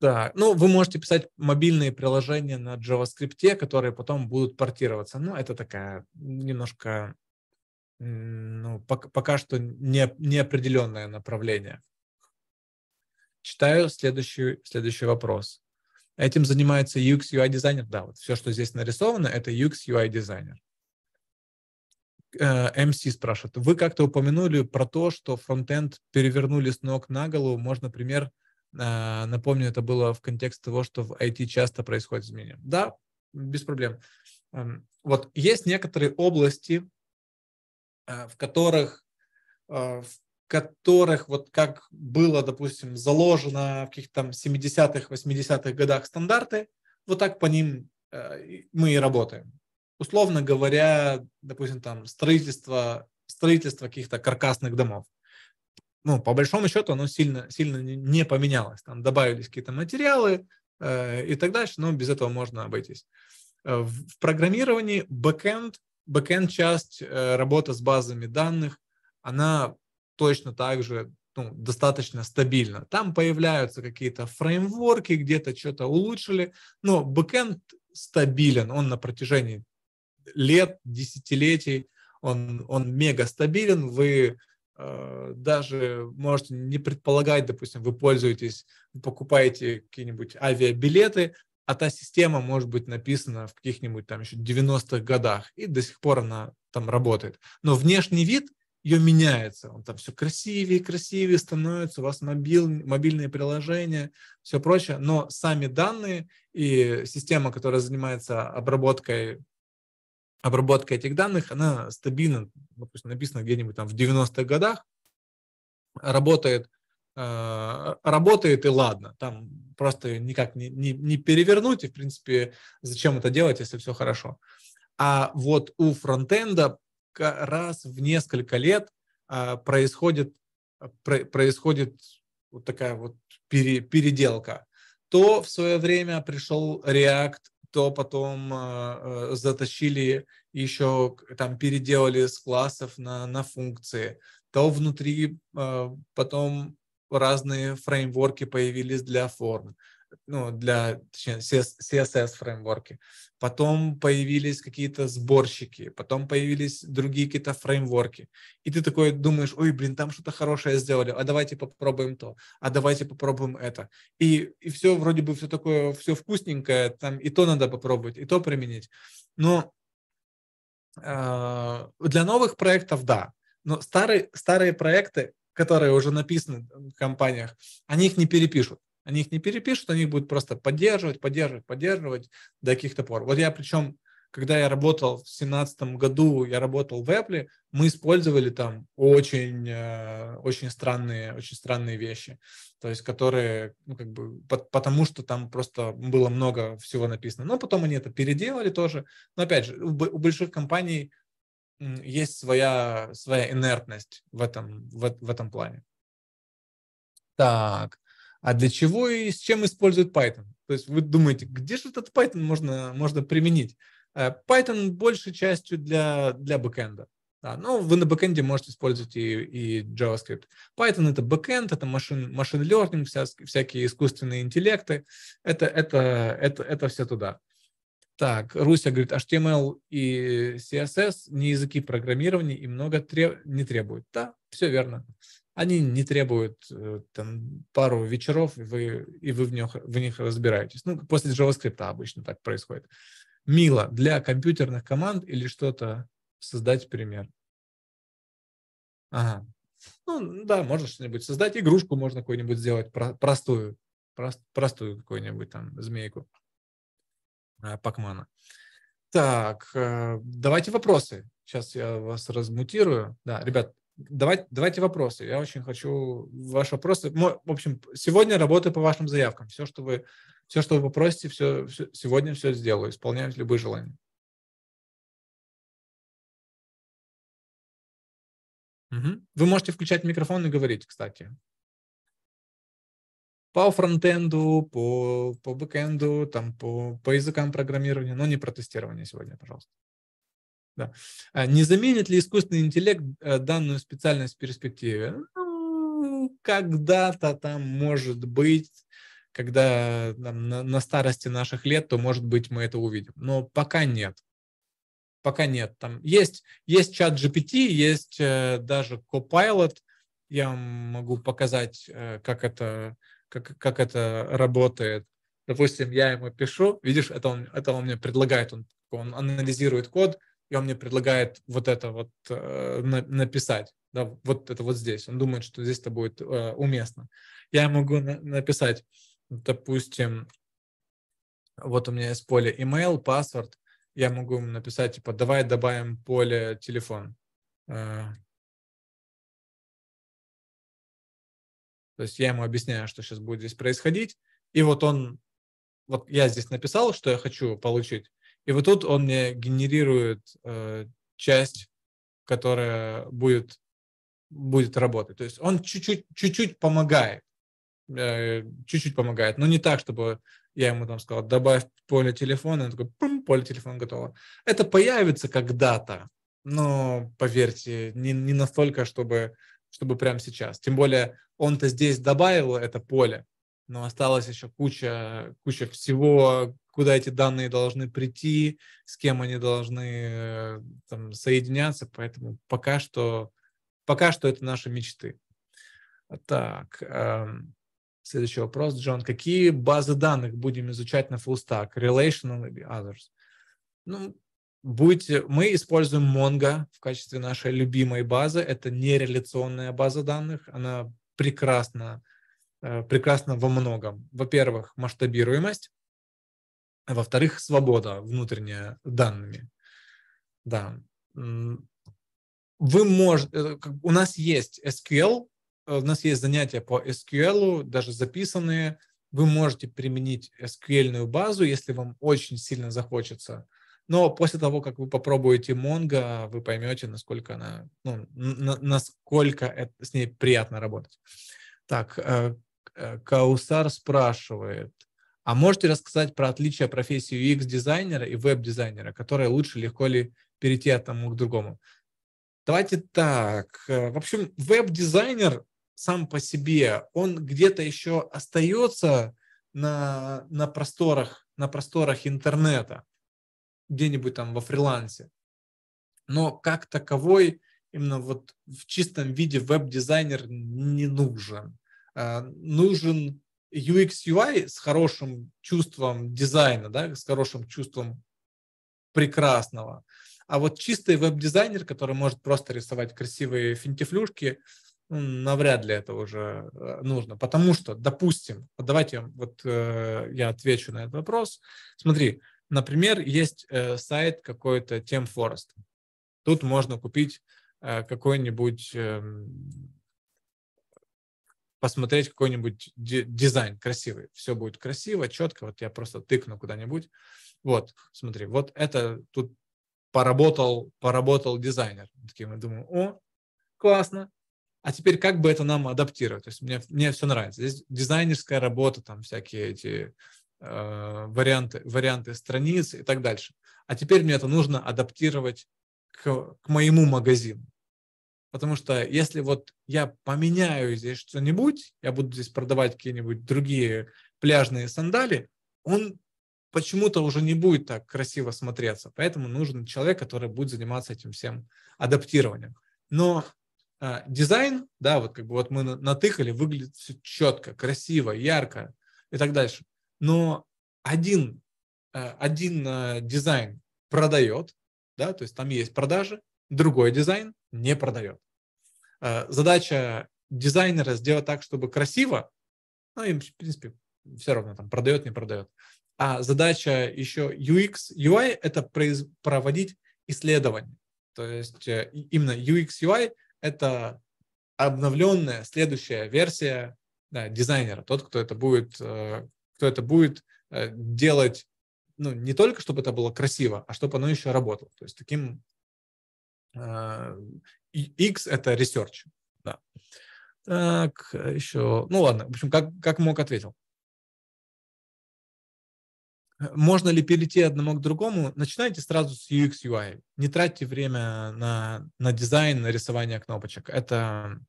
Да, ну вы можете писать мобильные приложения на JavaScript, которые потом будут портироваться. Ну, это такая немножко ну, пока, пока что не, неопределенное направление. Читаю следующий, следующий вопрос. Этим занимается UX UI дизайнер. Да, вот все, что здесь нарисовано, это UX UI дизайнер. Э, МС спрашивает, вы как-то упомянули про то, что фронтенд перевернули с ног на голову. Можно пример, э, напомню, это было в контексте того, что в IT часто происходит изменения. Да, без проблем. Эм, вот есть некоторые области, э, в которых, в которых вот как было, допустим, заложено в каких-то там 70-х, 80-х годах стандарты, вот так по ним мы и работаем условно говоря, допустим, там строительство, строительство каких-то каркасных домов. Ну, по большому счету, оно сильно, сильно не поменялось. Там добавились какие-то материалы э, и так дальше, но без этого можно обойтись. Э, в программировании бэкэнд, бэкэнд-часть, э, работа с базами данных, она точно так же ну, достаточно стабильно. Там появляются какие-то фреймворки, где-то что-то улучшили, но бэкэнд стабилен, он на протяжении лет, десятилетий, он, он мега стабилен, вы э, даже можете не предполагать, допустим, вы пользуетесь, покупаете какие-нибудь авиабилеты, а та система может быть написана в каких-нибудь там еще 90-х годах, и до сих пор она там работает. Но внешний вид ее меняется, он там все красивее и красивее становится, у вас мобил, мобильные приложения, все прочее, но сами данные и система, которая занимается обработкой обработка этих данных, она стабильно, допустим, написано где-нибудь там в 90-х годах, работает, э, работает и ладно, там просто никак не, не, не перевернуть, и, в принципе, зачем это делать, если все хорошо. А вот у фронтенда раз в несколько лет э, происходит, происходит вот такая вот пере, переделка. То в свое время пришел React то потом а, э, затащили еще, там переделали с классов на, на функции, то внутри э, потом разные фреймворки появились для форм ну, для, точнее, CSS-фреймворки. Потом появились какие-то сборщики, потом появились другие какие-то фреймворки. И ты такой думаешь, ой, блин, там что-то хорошее сделали, а давайте попробуем то, а давайте попробуем это. И, и все вроде бы все такое, все вкусненькое, там и то надо попробовать, и то применить. Но э, для новых проектов, да. Но старые, старые проекты, которые уже написаны в компаниях, они их не перепишут. Они их не перепишут, они их будут просто поддерживать, поддерживать, поддерживать до каких-то пор. Вот я причем, когда я работал в семнадцатом году, я работал в Apple, мы использовали там очень, э, очень, странные, очень странные вещи, то есть которые, ну, как бы, потому что там просто было много всего написано. Но потом они это переделали тоже. Но опять же, у больших компаний есть своя, своя инертность в этом, в, в этом плане. Так, а для чего и с чем используют Python. То есть вы думаете, где же этот Python можно, можно применить? Э, Python большей частью для, для бэкэнда. Да, но вы на бэкэнде можете использовать и, и JavaScript. Python это бэкэнд, это машин, машин learning, вся, всякие искусственные интеллекты. Это, это, это, это все туда. Так, Руся говорит, HTML и CSS не языки программирования и много треб... не требуют. Да, все верно. Они не требуют э, там, пару вечеров, и вы, и вы в, них, в них разбираетесь. Ну, после JavaScript обычно так происходит. Мило для компьютерных команд или что-то создать пример. Ага. Ну, да, можно что-нибудь создать. Игрушку можно какую-нибудь сделать, про- простую. Прост- простую какую-нибудь там змейку. Э, Пакмана. Так, э, давайте вопросы. Сейчас я вас размутирую. Да, ребят, давайте, давайте вопросы. Я очень хочу ваши вопросы. В общем, сегодня работаю по вашим заявкам. Все, что вы, все, что вы попросите, все, все, сегодня все сделаю. Исполняю любые желания. Угу. Вы можете включать микрофон и говорить, кстати. По фронтенду, по, по бэкенду, там, по, по языкам программирования, но не про тестирование сегодня, пожалуйста. Да. А не заменит ли искусственный интеллект э, данную специальность в перспективе? Ну, когда-то там может быть, когда там, на, на старости наших лет, то, может быть, мы это увидим. Но пока нет. Пока нет. Там есть, есть чат GPT, есть э, даже Copilot. Я могу показать, э, как, это, как, как это работает. Допустим, я ему пишу, видишь, это он, это он мне предлагает, он, он анализирует код, и он мне предлагает вот это вот э, на, написать, да, вот это вот здесь. Он думает, что здесь это будет э, уместно. Я могу на, написать, допустим, вот у меня есть поле email, паспорт, я могу ему написать, типа, давай добавим поле телефон. Э, то есть я ему объясняю, что сейчас будет здесь происходить, и вот он, вот я здесь написал, что я хочу получить, и вот тут он мне генерирует э, часть, которая будет, будет работать. То есть он чуть-чуть, чуть-чуть помогает. Э, чуть-чуть помогает. Но не так, чтобы я ему там сказал, добавь поле телефона, он такой, пум, поле телефона готово. Это появится когда-то, но, поверьте, не, не настолько, чтобы, чтобы прямо сейчас. Тем более, он-то здесь добавил это поле, но осталось еще куча, куча всего, куда эти данные должны прийти, с кем они должны э, там, соединяться, поэтому пока что, пока что это наши мечты. Так, эм, следующий вопрос, Джон. Какие базы данных будем изучать на full stack, relational или others? Ну, будете, мы используем Mongo в качестве нашей любимой базы. Это нереляционная база данных, она прекрасно Э, прекрасна во многом. Во-первых, масштабируемость, а во-вторых, свобода внутренняя данными. Да. Вы можете... Э, у нас есть SQL, э, у нас есть занятия по SQL, даже записанные. Вы можете применить SQL базу, если вам очень сильно захочется. Но после того, как вы попробуете Mongo, вы поймете, насколько она, ну, на, насколько это, с ней приятно работать. Так, Э, Каусар спрашивает, а можете рассказать про отличие профессии UX-дизайнера и веб-дизайнера, которые лучше, легко ли перейти от одному к другому? Давайте так. Э, в общем, веб-дизайнер сам по себе, он где-то еще остается на, на, просторах, на просторах интернета, где-нибудь там во фрилансе. Но как таковой, именно вот в чистом виде веб-дизайнер не нужен. Э, нужен UX UI с хорошим чувством дизайна, да, с хорошим чувством прекрасного. А вот чистый веб-дизайнер, который может просто рисовать красивые финтифлюшки, навряд ли это уже э, нужно. Потому что, допустим, вот давайте вот э, я отвечу на этот вопрос. Смотри, например, есть э, сайт какой-то Тем Forest. Тут можно купить э, какой-нибудь эм, посмотреть какой-нибудь дизайн красивый. Все будет красиво, четко. Вот я просто тыкну куда-нибудь. Вот, смотри, вот это тут поработал, поработал дизайнер. Такие мы думаем, о, классно. А теперь как бы это нам адаптировать? То есть мне, мне все нравится. Здесь дизайнерская работа, там всякие эти э, варианты, варианты страниц и так дальше. А теперь мне это нужно адаптировать к, к моему магазину. Потому что если вот я поменяю здесь что-нибудь, я буду здесь продавать какие-нибудь другие пляжные сандали, он почему-то уже не будет так красиво смотреться. Поэтому нужен человек, который будет заниматься этим всем адаптированием. Но э, дизайн, да, вот как бы вот мы натыкали, выглядит все четко, красиво, ярко и так дальше. Но один, э, один э, дизайн продает, да, то есть там есть продажи, другой дизайн не продает. Э, задача дизайнера сделать так, чтобы красиво, ну, им, в принципе, все равно, там, продает, не продает. А задача еще UX, UI – это произ... проводить исследования. То есть э, именно UX, UI – это обновленная следующая версия да, дизайнера, тот, кто это будет, э, кто это будет делать, ну, не только чтобы это было красиво, а чтобы оно еще работало. То есть таким Э, X это research. Да. Так, еще. Ну ладно, в общем, как, как мог ответил. Можно ли перейти одному к другому? Начинайте сразу с UX UI. Не тратьте время на, на дизайн, на рисование кнопочек. Это,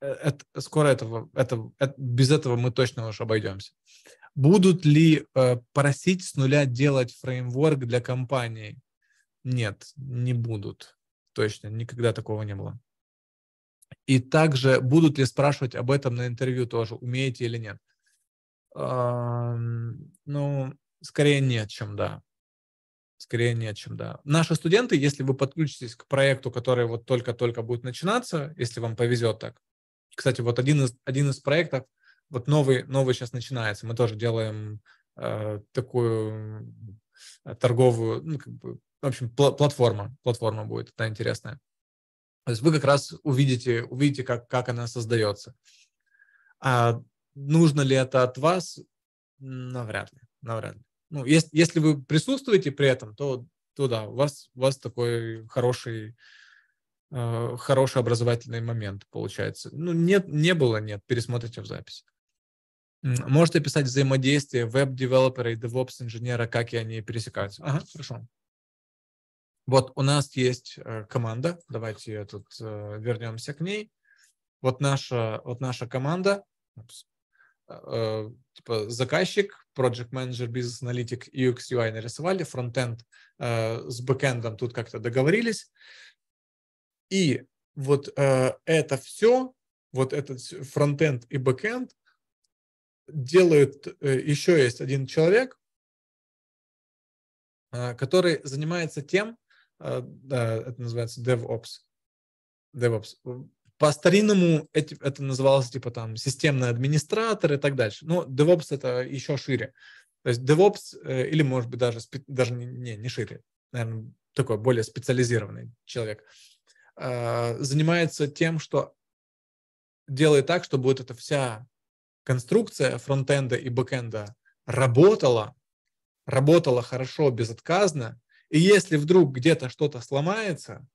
э, это скоро этого, это, это, без этого мы точно уж обойдемся. Будут ли э, просить с нуля делать фреймворк для компании? Нет, не будут точно, никогда такого не было. И также будут ли спрашивать об этом на интервью тоже, умеете или нет. Ну, скорее нет, чем да. Скорее нет, чем да. Наши студенты, если вы подключитесь к проекту, который вот только-только будет начинаться, если вам повезет так. Кстати, вот один из, один из проектов, вот новый, новый сейчас начинается. Мы тоже делаем э, такую э, торговую, ну, как бы в общем, пл- платформа, платформа будет это интересная. То есть вы как раз увидите, увидите как, как она создается. А нужно ли это от вас? Навряд ли, навряд ли. Ну, если, если вы присутствуете при этом, то, то да, у вас, у вас такой хороший, э, хороший образовательный момент получается. Ну, нет, не было, нет, пересмотрите в запись. Можете писать взаимодействие веб-девелопера и DevOps-инженера, как и они пересекаются. Ага, хорошо. Вот у нас есть э, команда, давайте я тут э, вернемся к ней. Вот наша, вот наша команда, э, типа заказчик, project менеджер бизнес-аналитик, UX, UI нарисовали, фронтенд с бэкэндом тут как-то договорились. И вот это все, вот этот фронтенд и бэкэнд делают, еще есть один человек, который занимается тем, а, это называется DevOps. DevOps. По-старинному это называлось типа там системный администратор и так дальше. Но DevOps это еще шире. То есть DevOps э, или, может быть, даже, даже не, не шире, наверное, такой более специализированный человек, а, занимается тем, что делает так, чтобы вот эта вся конструкция фронтенда и бэкенда работала, работала хорошо, безотказно, и если вдруг где-то что-то сломается,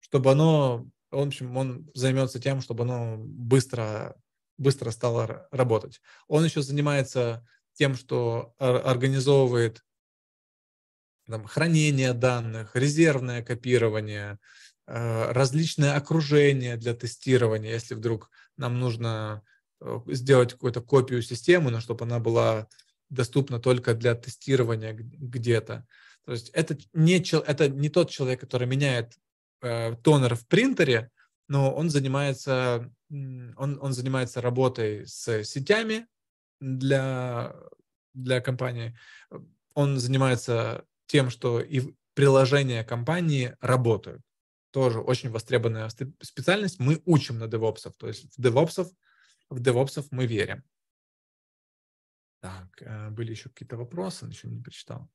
чтобы оно, в общем, он займется тем, чтобы оно быстро, быстро стало работать. Он еще занимается тем, что организовывает там, хранение данных, резервное копирование, э, различные окружения для тестирования, если вдруг нам нужно э, сделать какую-то копию системы, но чтобы она была доступна только для тестирования где-то. То есть это не, чел, это не тот человек, который меняет э, тонер в принтере, но он занимается, он, он занимается работой с сетями для, для компании. Он занимается тем, что и приложения компании работают. Тоже очень востребованная специальность. Мы учим на девопсов. То есть в девопсов, в девопсов мы верим. Так, э, были еще какие-то вопросы, еще не прочитал.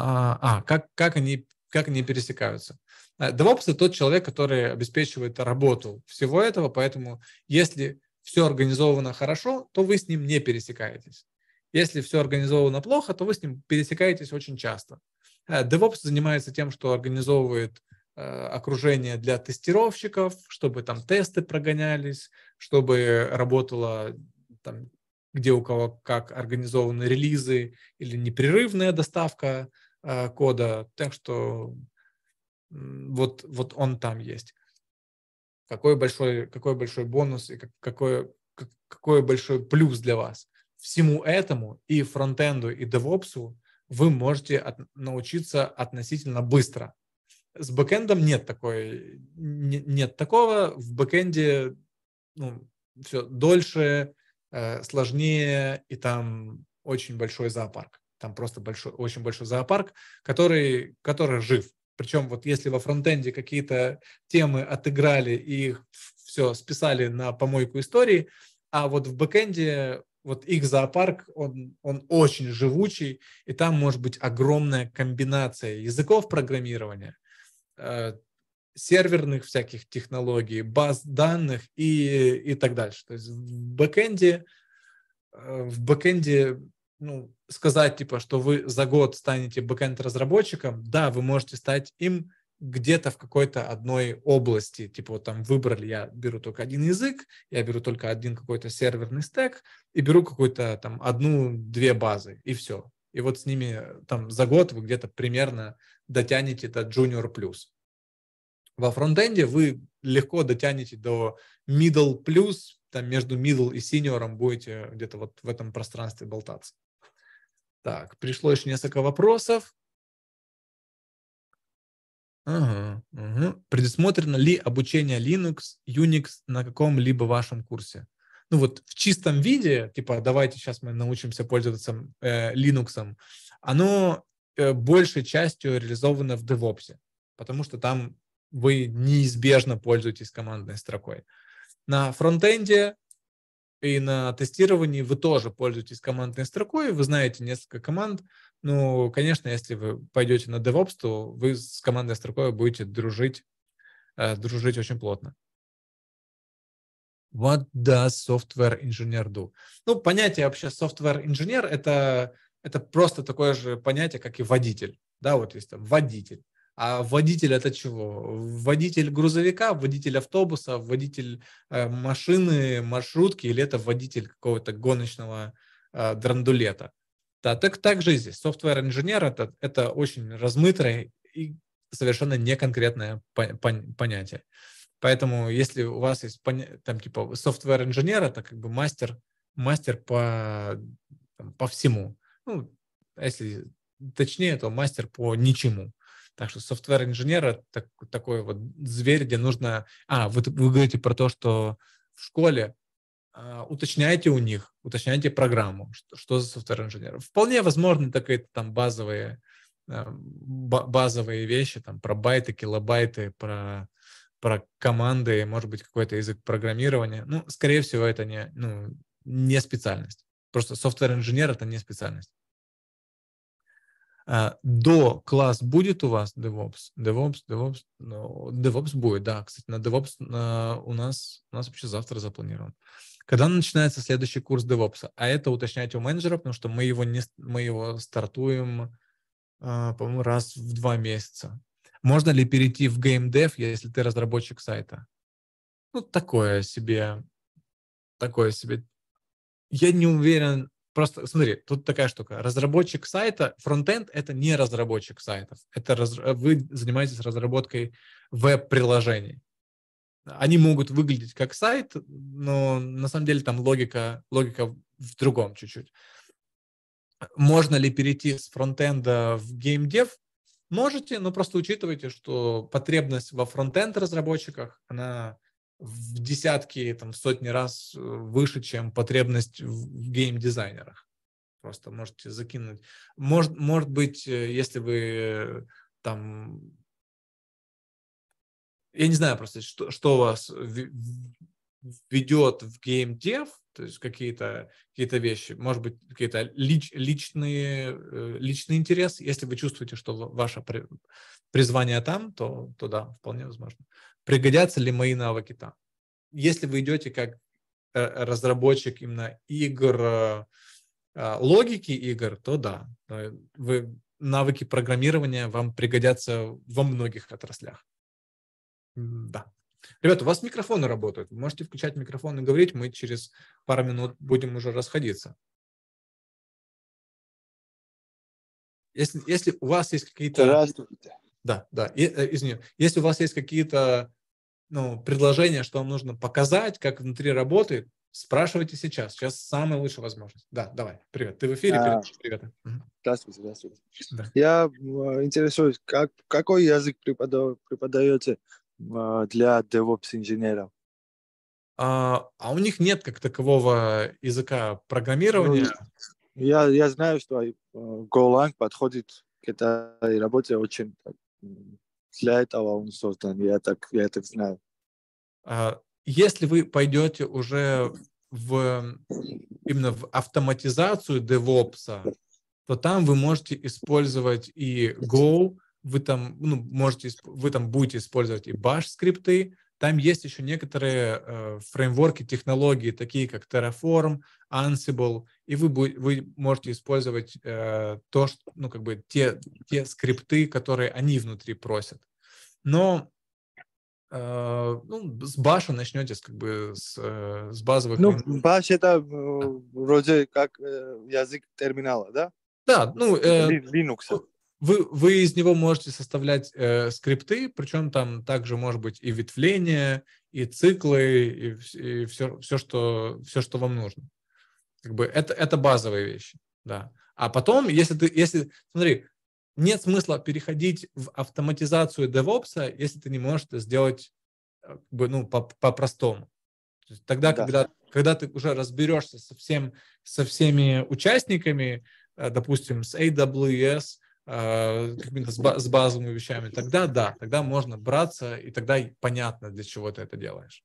А, а, как, как, они, как они пересекаются. Э, DevOps – это тот человек, который обеспечивает работу всего этого, поэтому если все организовано хорошо, то вы с ним не пересекаетесь. Если все организовано плохо, то вы с ним пересекаетесь очень часто. Э, DevOps занимается тем, что организовывает э, окружение для тестировщиков, чтобы там тесты прогонялись, чтобы работало там, где у кого как организованы релизы или непрерывная доставка Э, кода, так что вот, вот он там есть. Какой большой, какой большой бонус и какой, какой большой плюс для вас. Всему этому и фронтенду, и девопсу вы можете от, научиться относительно быстро. С бэкэндом нет такой, не, нет такого. В бэкэнде ну, все дольше, э, сложнее и там очень большой зоопарк там просто большой, очень большой зоопарк, который, который жив. Причем вот если во фронтенде какие-то темы отыграли и их все списали на помойку истории, а вот в бэкенде вот их зоопарк, он, он очень живучий, и там может быть огромная комбинация языков программирования, э, серверных всяких технологий, баз данных и, и так дальше. То есть в бэкенде э, в бэкенде ну, сказать, типа, что вы за год станете бэкенд разработчиком да, вы можете стать им где-то в какой-то одной области, типа вот там выбрали, я беру только один язык, я беру только один какой-то серверный стек и беру какую-то там одну-две базы, и все. И вот с ними там за год вы где-то примерно дотянете до Junior+. плюс. Во фронтенде вы легко дотянете до Middle+, плюс, там между Middle и Senior будете где-то вот в этом пространстве болтаться. Так, пришло еще несколько вопросов. Ага, ага. Предусмотрено ли обучение Linux, Unix на каком-либо вашем курсе? Ну вот в чистом виде, типа давайте сейчас мы научимся пользоваться э, Linux, оно э, большей частью реализовано в DevOps, потому что там вы неизбежно пользуетесь командной строкой. На фронтенде и на тестировании вы тоже пользуетесь командной строкой, вы знаете несколько команд. Ну, конечно, если вы пойдете на DevOps, то вы с командной строкой будете дружить, э, дружить очень плотно. What does software engineer do? Ну, понятие вообще software engineer это, это просто такое же понятие, как и водитель. Да, вот есть там водитель. А водитель это чего? Водитель грузовика, водитель автобуса, водитель э, машины, маршрутки или это водитель какого-то гоночного э, драндулета? Да, так, так же и здесь. Софтвер-инженер это, это очень размытое и совершенно неконкретное понятие. Поэтому если у вас есть там типа software инженер это как бы мастер, мастер по, там, по всему. Ну, если точнее, то мастер по ничему. Так что софтвер-инженер — это так, такой вот зверь, где нужно... А, вы, вы говорите про то, что в школе а, уточняйте у них, уточняете программу, что, что за софтвер-инженер. Вполне возможно, такие там базовые, а, базовые вещи, там про байты, килобайты, про про команды, может быть, какой-то язык программирования. Ну, скорее всего, это не, ну, не специальность. Просто софтвер-инженер — это не специальность. А, до класс будет у вас DevOps? DevOps, DevOps, ну, DevOps будет, да. Кстати, на DevOps у нас у нас вообще завтра запланирован. Когда начинается следующий курс DevOps? А это уточняйте у менеджера, потому что мы его не мы его стартуем, а, по-моему, раз в два месяца. Можно ли перейти в Game Dev, если ты разработчик сайта? Ну, такое себе, такое себе. Я не уверен, Просто смотри, тут такая штука. Разработчик сайта, фронтенд — это не разработчик сайтов. Это раз, э, вы занимаетесь разработкой веб-приложений. Они могут выглядеть как сайт, но на самом деле там логика, логика в другом чуть-чуть. Можно ли перейти с фронтенда в геймдев? Можете, но просто учитывайте, что потребность во фронтенд разработчиках, она в десятки, там, в сотни раз э, выше, чем потребность в геймдизайнерах. Просто можете закинуть. Может, может быть, э, если вы э, там... Я не знаю просто, что, что вас ведет в геймдев, то есть какие-то какие вещи, может быть, какие-то лич, личные, личный интерес. Если вы чувствуете, что ваше призвание там, то, то да, вполне возможно пригодятся ли мои навыки там. Если вы идете как э, разработчик именно игр, э, э, логики игр, то да, вы, навыки программирования вам пригодятся во многих отраслях. Да. Ребята, у вас микрофоны работают. Вы можете включать микрофон и говорить. Мы через пару минут будем уже расходиться. Если, если у вас есть какие-то... Здравствуйте. Да, да, и, извини. Если у вас есть какие-то ну, предложение, что вам нужно показать, как внутри работает, спрашивайте сейчас. Сейчас самая лучшая возможность. Да, давай. Привет. Ты в эфире? А, привет. Здравствуйте, здравствуйте. Да. Я э, интересуюсь, как, какой язык препода, преподаете э, для DevOps инженеров? А, а у них нет как такового языка программирования. Ну, я, я знаю, что э, Golang подходит к этой работе очень для этого он создан, я так, я так знаю. А, если вы пойдете уже в, именно в автоматизацию DevOps, то там вы можете использовать и Go, вы там, ну, можете, вы там будете использовать и Bash скрипты, там есть еще некоторые э, фреймворки, технологии, такие как Terraform, Ansible, и вы, вы можете использовать э, то, что, ну, как бы те, те скрипты, которые они внутри просят. Но э, ну, с Bash начнете как бы, с, э, с базовых... Ну, Bash это э, вроде как э, язык терминала, да? Да, ну... Э, Linux вы, вы из него можете составлять э, скрипты, причем там также может быть и ветвление, и циклы, и, и все, все, что, все, что вам нужно. Как бы это, это базовые вещи, да. А потом, если ты, если, смотри, нет смысла переходить в автоматизацию DevOps, если ты не можешь это сделать э, как бы, ну, по-простому. -по тогда, да. когда, когда ты уже разберешься со, всем, со всеми участниками, э, допустим, с AWS, а, как бы с базовыми вещами, тогда да, тогда можно браться, и тогда понятно, для чего ты это делаешь.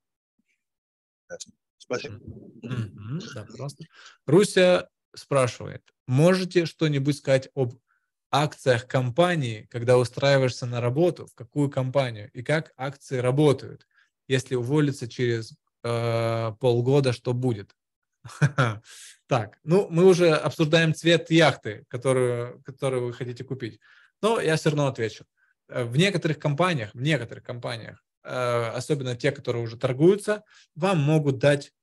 Спасибо. М-м-м, да, Руся спрашивает, можете что-нибудь сказать об акциях компании, когда устраиваешься на работу, в какую компанию, и как акции работают? Если уволиться через э, полгода, что будет? Так, ну мы уже обсуждаем цвет яхты, которую, которую вы хотите купить. Но я все равно отвечу. Э, в некоторых компаниях, в некоторых компаниях, э, особенно те, которые уже торгуются, вам могут дать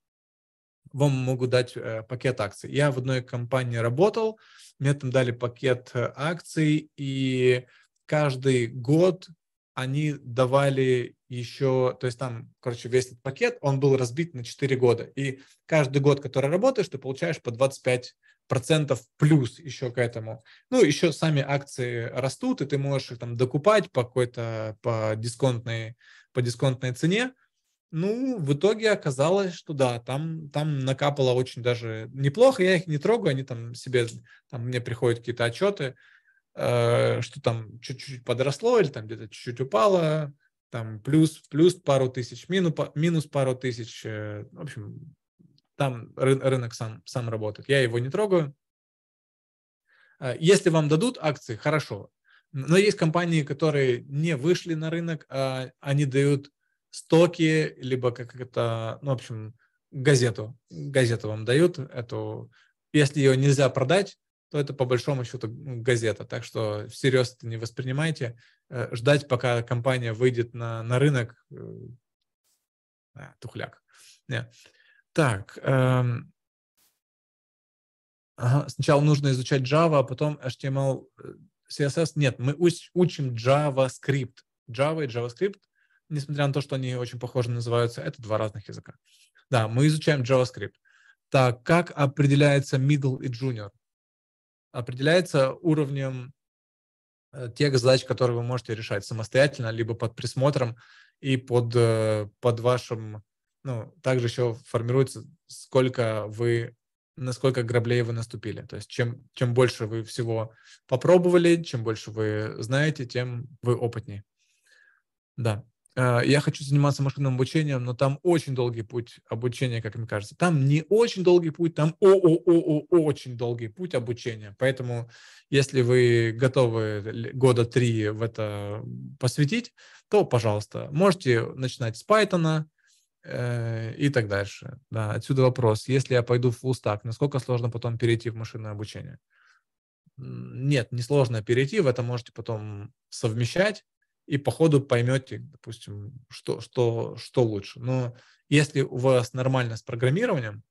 вам могут дать э, пакет акций. Я в одной компании работал, мне там дали пакет акций, и каждый год они давали еще, то есть там, короче, весь этот пакет, он был разбит на 4 года. И каждый год, который работаешь, ты получаешь по 25 процентов плюс еще к этому. Ну, еще сами акции растут, и ты можешь их там докупать по какой-то по дисконтной, по дисконтной цене. Ну, в итоге оказалось, что да, там, там накапало очень даже неплохо. Я их не трогаю, они там себе, там мне приходят какие-то отчеты, Э, что там чуть-чуть подросло или там где-то чуть-чуть упало, там плюс, плюс пару тысяч, минус, минус пару тысяч. Э, в общем, там рынок сам, сам работает. Я его не трогаю. Э, если вам дадут акции, хорошо. Но есть компании, которые не вышли на рынок, а они дают стоки, либо как это, ну, в общем, газету. Газету вам дают эту. Если ее нельзя продать, то это по большому счету газета. Так что всерьез не воспринимайте. Э, ждать, пока компания выйдет на, на рынок, э, да, тухляк. Нет. Так, эм... ага, сначала нужно изучать Java, а потом HTML, э, CSS. Нет, мы учим JavaScript. Java и JavaScript, несмотря на то, что они очень похожи называются, это два разных языка. Да, мы изучаем JavaScript. Так, как определяется middle и junior? определяется уровнем э, тех задач, которые вы можете решать самостоятельно, либо под присмотром и под, э, под вашим... Ну, также еще формируется, сколько вы насколько граблей вы наступили. То есть чем, чем больше вы всего попробовали, чем больше вы знаете, тем вы опытнее. Да. Э, я хочу заниматься машинным обучением, но там очень долгий путь обучения, как мне кажется. Там не очень долгий путь, там о о о о очень долгий путь обучения. Поэтому, если вы готовы года три в это посвятить, то, пожалуйста, можете начинать с Python э, и так дальше. Да, отсюда вопрос, если я пойду в full насколько сложно потом перейти в машинное обучение? Нет, несложно перейти, В это можете потом совмещать и по ходу поймете, допустим, что, что, что лучше. Но если у вас нормально с программированием,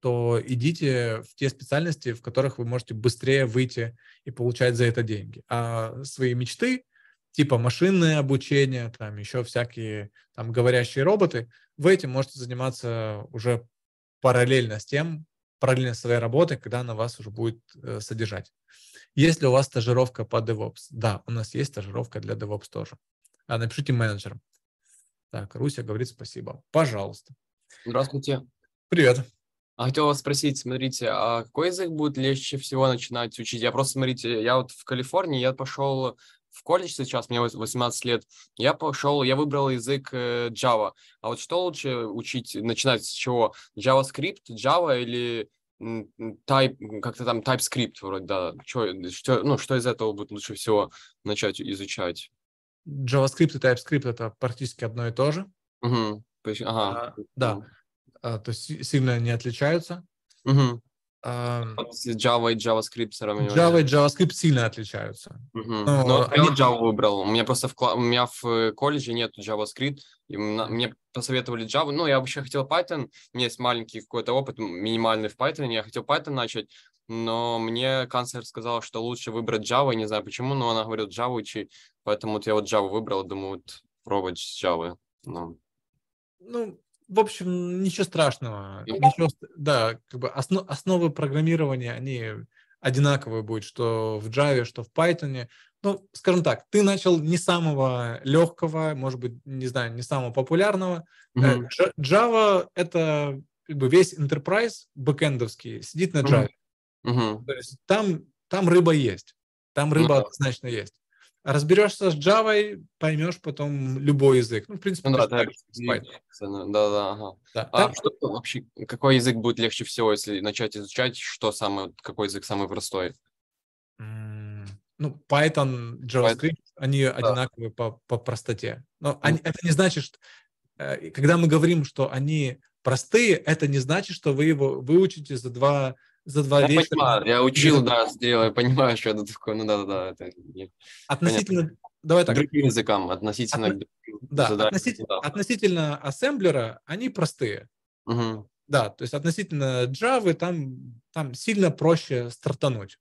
то идите в те специальности, в которых вы можете быстрее выйти и получать за это деньги. А свои мечты, типа машинное обучение, там еще всякие там говорящие роботы, вы этим можете заниматься уже параллельно с тем, параллельно с своей работой, когда она вас уже будет э, содержать. Если у вас стажировка по DevOps, да, у нас есть стажировка для DevOps тоже. А напишите менеджерам. Так, Руся говорит спасибо. Пожалуйста. Здравствуйте. Привет. А хотел вас спросить, смотрите, а какой язык будет легче всего начинать учить? Я просто, смотрите, я вот в Калифорнии, я пошел в колледж сейчас, мне 18 лет, я пошел, я выбрал язык э, Java. А вот что лучше учить, начинать с чего? JavaScript, Java или type, как-то там TypeScript вроде, да. Что, что, ну, что из этого будет лучше всего начать изучать? JavaScript и TypeScript — это практически одно и то же. Угу. Ага. А, да, а, то есть сильно не отличаются. Угу. Java и JavaScript Java и JavaScript сильно отличаются. Угу. Но, Но они... я Java выбрал. У меня просто в, кла... у меня в э, колледже нет JavaScript. И мне посоветовали Java. Ну, я вообще хотел Python. У меня есть маленький какой-то опыт, минимальный в Python. Я хотел Python начать. Но мне канцлер сказал, что лучше выбрать Java. не знаю почему, но она говорит Java учи. Поэтому вот я вот Java выбрал. Думаю, вот пробовать с Java. Но... Ну, в общем, ничего страшного. Ничего, да, как бы основ, основы программирования, они одинаковые будут, что в Java, что в Python. Ну, скажем так, ты начал не самого легкого, может быть, не знаю, не самого популярного. Mm-hmm. Java — это как бы весь enterprise бэкэндовский сидит на Java. Mm-hmm. То есть там, там рыба есть, там рыба mm-hmm. однозначно есть. Разберешься с Java, поймешь потом любой язык. Ну, в принципе, ну, да, да, да, да, ага. да. А там... что вообще, какой язык будет легче всего, если начать изучать, что самый, какой язык самый простой? Ну, Python, JavaScript, Python. они да. одинаковые по, по простоте. Но ну они, это не значит, что, э, когда мы говорим, что они простые, это не значит, что вы его выучите за два за два я вечера. Понимаю, я учил, да, сделал, я понимаю, что это такое. Ну да, да, да. Это Относительно, Понятно. давай так. Другим языкам, относительно. Отно... Да, относительно, да, относительно ассемблера они простые. Угу. Да, то есть относительно Java там, там сильно проще стартануть.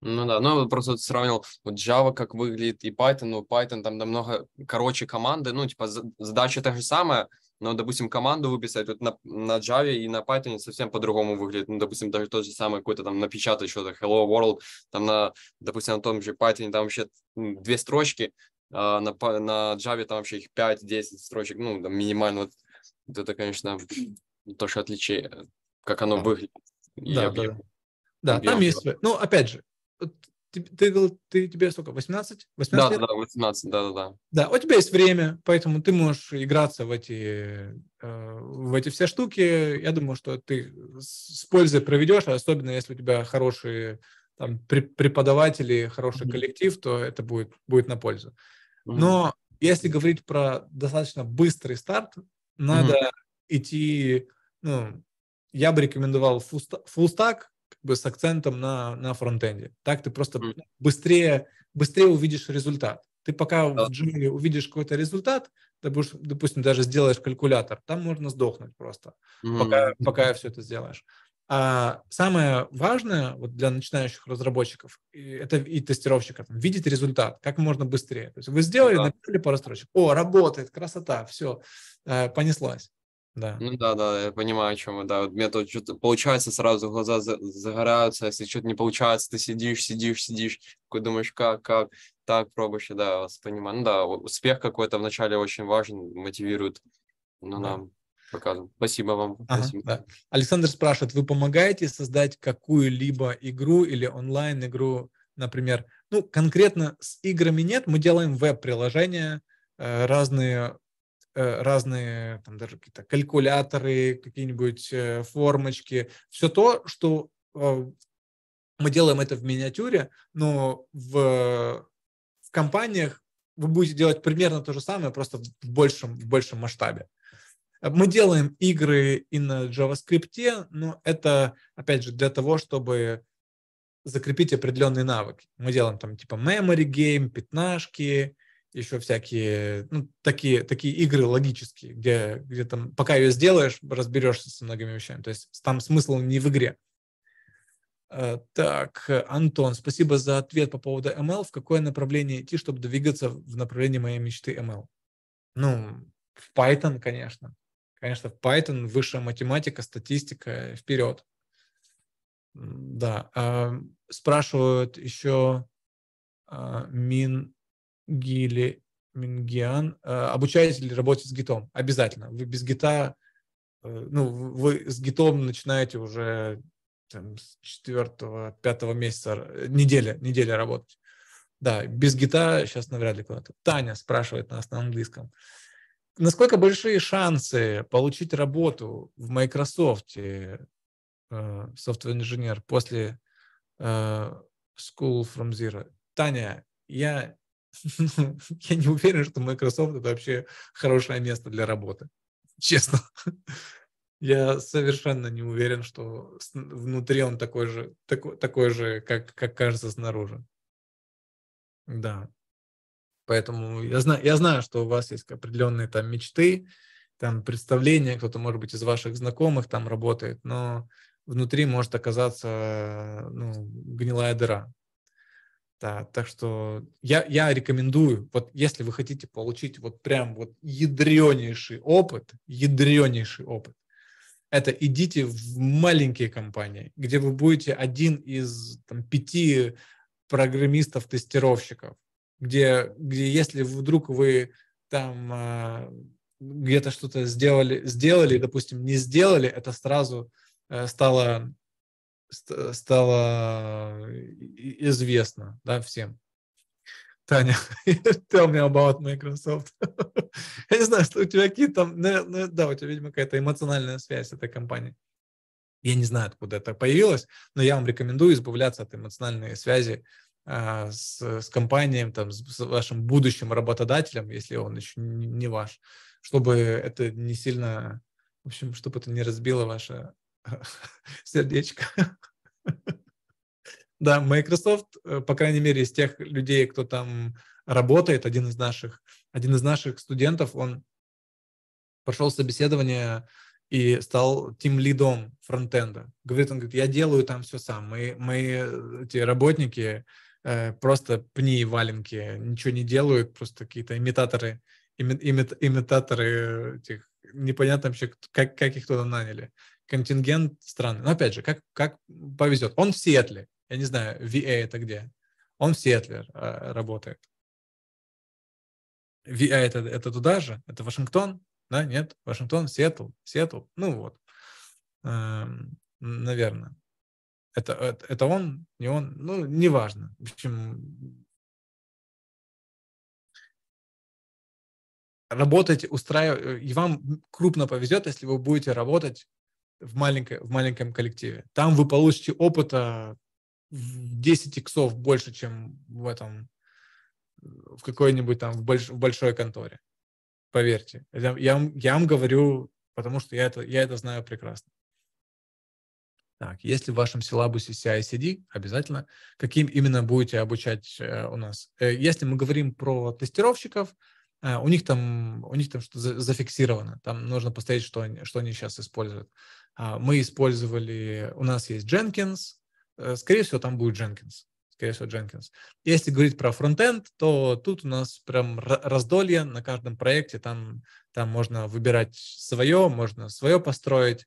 Ну да, ну просто сравнил вот Java, как выглядит, и Python, ну Python там намного короче команды, ну типа задача та же самая, но, ну, допустим, команду выписать, вот на, на Java и на Python совсем по-другому выглядит. Ну, допустим, даже тот же самый какой-то там напечатать что-то, Hello World, там на, допустим, на том же Python там вообще две строчки, а на, на Java там вообще их 5-10 строчек, ну, там минимально. Вот, вот это, конечно, то, что отличие, как оно выглядит. Да, да, да. да, там есть... Ну, опять же, ты, ты, ты, тебе сколько, 18? 18 да, лет? да, 18, да, да, да. Да, у тебя есть время, поэтому ты можешь играться в эти, э, в эти все штуки. Я думаю, что ты с пользой проведешь, а особенно если у тебя хорошие там, преподаватели, хороший mm-hmm. коллектив, то это будет, будет на пользу. Mm-hmm. Но если говорить про достаточно быстрый старт, надо mm-hmm. идти, ну, я бы рекомендовал full stack, как бы с акцентом на, на фронтенде. Так ты просто mm. быстрее, быстрее увидишь результат. Ты пока да. в Джуме увидишь какой-то результат, ты будешь, допустим, даже сделаешь калькулятор, там можно сдохнуть просто, mm. пока, пока все это сделаешь. А самое важное вот для начинающих разработчиков и, это и тестировщиков – видеть результат как можно быстрее. То есть вы сделали, да. написали пару строчек. О, работает, красота, все, э, понеслась. Да. Ну да, да, я понимаю, о чем да. Вот мне тут что-то получается, сразу глаза загораются, если что-то не получается, ты сидишь, сидишь, сидишь, такой думаешь, как, как, так пробуешь, да, вас понимаю. Ну да, успех какой-то вначале очень важен, мотивирует. Ну да. нам показываем. Спасибо вам. Ага, Спасибо. Да. Александр спрашивает, вы помогаете создать какую-либо игру или онлайн-игру, например? Ну, конкретно с играми нет, мы делаем веб-приложения, э, разные Э, разные, там даже какие-то калькуляторы, какие-нибудь э, формочки, все то, что э, мы делаем это в миниатюре, но в, в компаниях вы будете делать примерно то же самое, просто в большем, в большем масштабе. Мы делаем игры и на JavaScript, но это, опять же, для того, чтобы закрепить определенный навык. Мы делаем там типа memory game, пятнашки, еще всякие ну, такие, такие игры логические, где, где там, пока ее сделаешь, разберешься со многими вещами. То есть там смысл не в игре. Э, так, Антон, спасибо за ответ по поводу ML. В какое направление идти, чтобы двигаться в направлении моей мечты ML? Ну, в Python, конечно. Конечно, в Python, высшая математика, статистика, вперед. Да. А, спрашивают еще а, Мин Гили Мингиан, э, обучаетесь ли работать с гитом? Обязательно. Вы без гита, э, ну, вы с гитом начинаете уже там, с четвертого, пятого месяца, неделя, неделя работать. Да, без гита сейчас навряд ли куда-то. Таня спрашивает нас на английском. Насколько большие шансы получить работу в Microsoft э, инженер после э, School from Zero? Таня, я Я не уверен, что Microsoft это вообще хорошее место для работы. Честно. Я совершенно не уверен, что внутри он такой же, такой, такой же как, как кажется снаружи. Да. Поэтому я знаю, я знаю, что у вас есть определенные там мечты, там представления, кто-то, может быть, из ваших знакомых там работает, но внутри может оказаться ну, гнилая дыра. Да, так что я, я рекомендую, вот если вы хотите получить вот прям вот ядренейший опыт, ядренейший опыт, это идите в маленькие компании, где вы будете один из там, пяти программистов-тестировщиков, где, где если вдруг вы там а, где-то что-то сделали, сделали, допустим, не сделали, это сразу э, стало стало известно да, всем. Таня, ты у меня about Microsoft. Я не знаю, что у тебя какие там, наверное, ну, ну, да, у тебя, видимо, какая-то эмоциональная связь с этой компанией. Я не знаю, откуда это появилось, но я вам рекомендую избавляться от эмоциональной связи а, с, с компанией, там, с, с вашим будущим работодателем, если он еще не ваш, чтобы это не сильно, в общем, чтобы это не разбило ваше сердечко. Да, Microsoft, э, по крайней мере, из тех людей, кто там работает, один из наших, один из наших студентов, он прошел собеседование и стал тим лидом фронтенда. Говорит, он говорит, я делаю там все сам. Мы, мы э, эти работники э, просто пни и валенки, ничего не делают, просто какие-то имитаторы, имит имит, имитаторы э, этих, непонятно вообще, как, как их туда наняли контингент страны. Но опять же, как, как повезет. Он в Сиэтле. Я не знаю, VA это где. Он в Сиэтле э, работает. VA это, это туда же? Это Вашингтон? Да, нет? Вашингтон, Сиэтл, Сиэтл. Ну вот. Эм, наверное. Это, это, это он, не он, ну, неважно. В общем, работать, устраивать, и вам крупно повезет, если вы будете работать в, маленькой, в маленьком коллективе. Там вы получите опыта в 10 иксов больше, чем в этом, в какой-нибудь там, в, больш, в большой конторе. Поверьте. Я, я, я вам говорю, потому что я это, я это знаю прекрасно. Так, если в вашем силабусе CI-CD, обязательно, каким именно будете обучать э, у нас. Э, если мы говорим про тестировщиков, Э, у них там, у них там что зафиксировано, там нужно посмотреть, что они, что они сейчас используют. А, мы использовали, у нас есть Jenkins, э, скорее всего, там будет Jenkins, скорее всего, Jenkins. Если говорить про фронтенд, то тут у нас прям раздолье на каждом проекте, там, там можно выбирать свое, можно свое построить,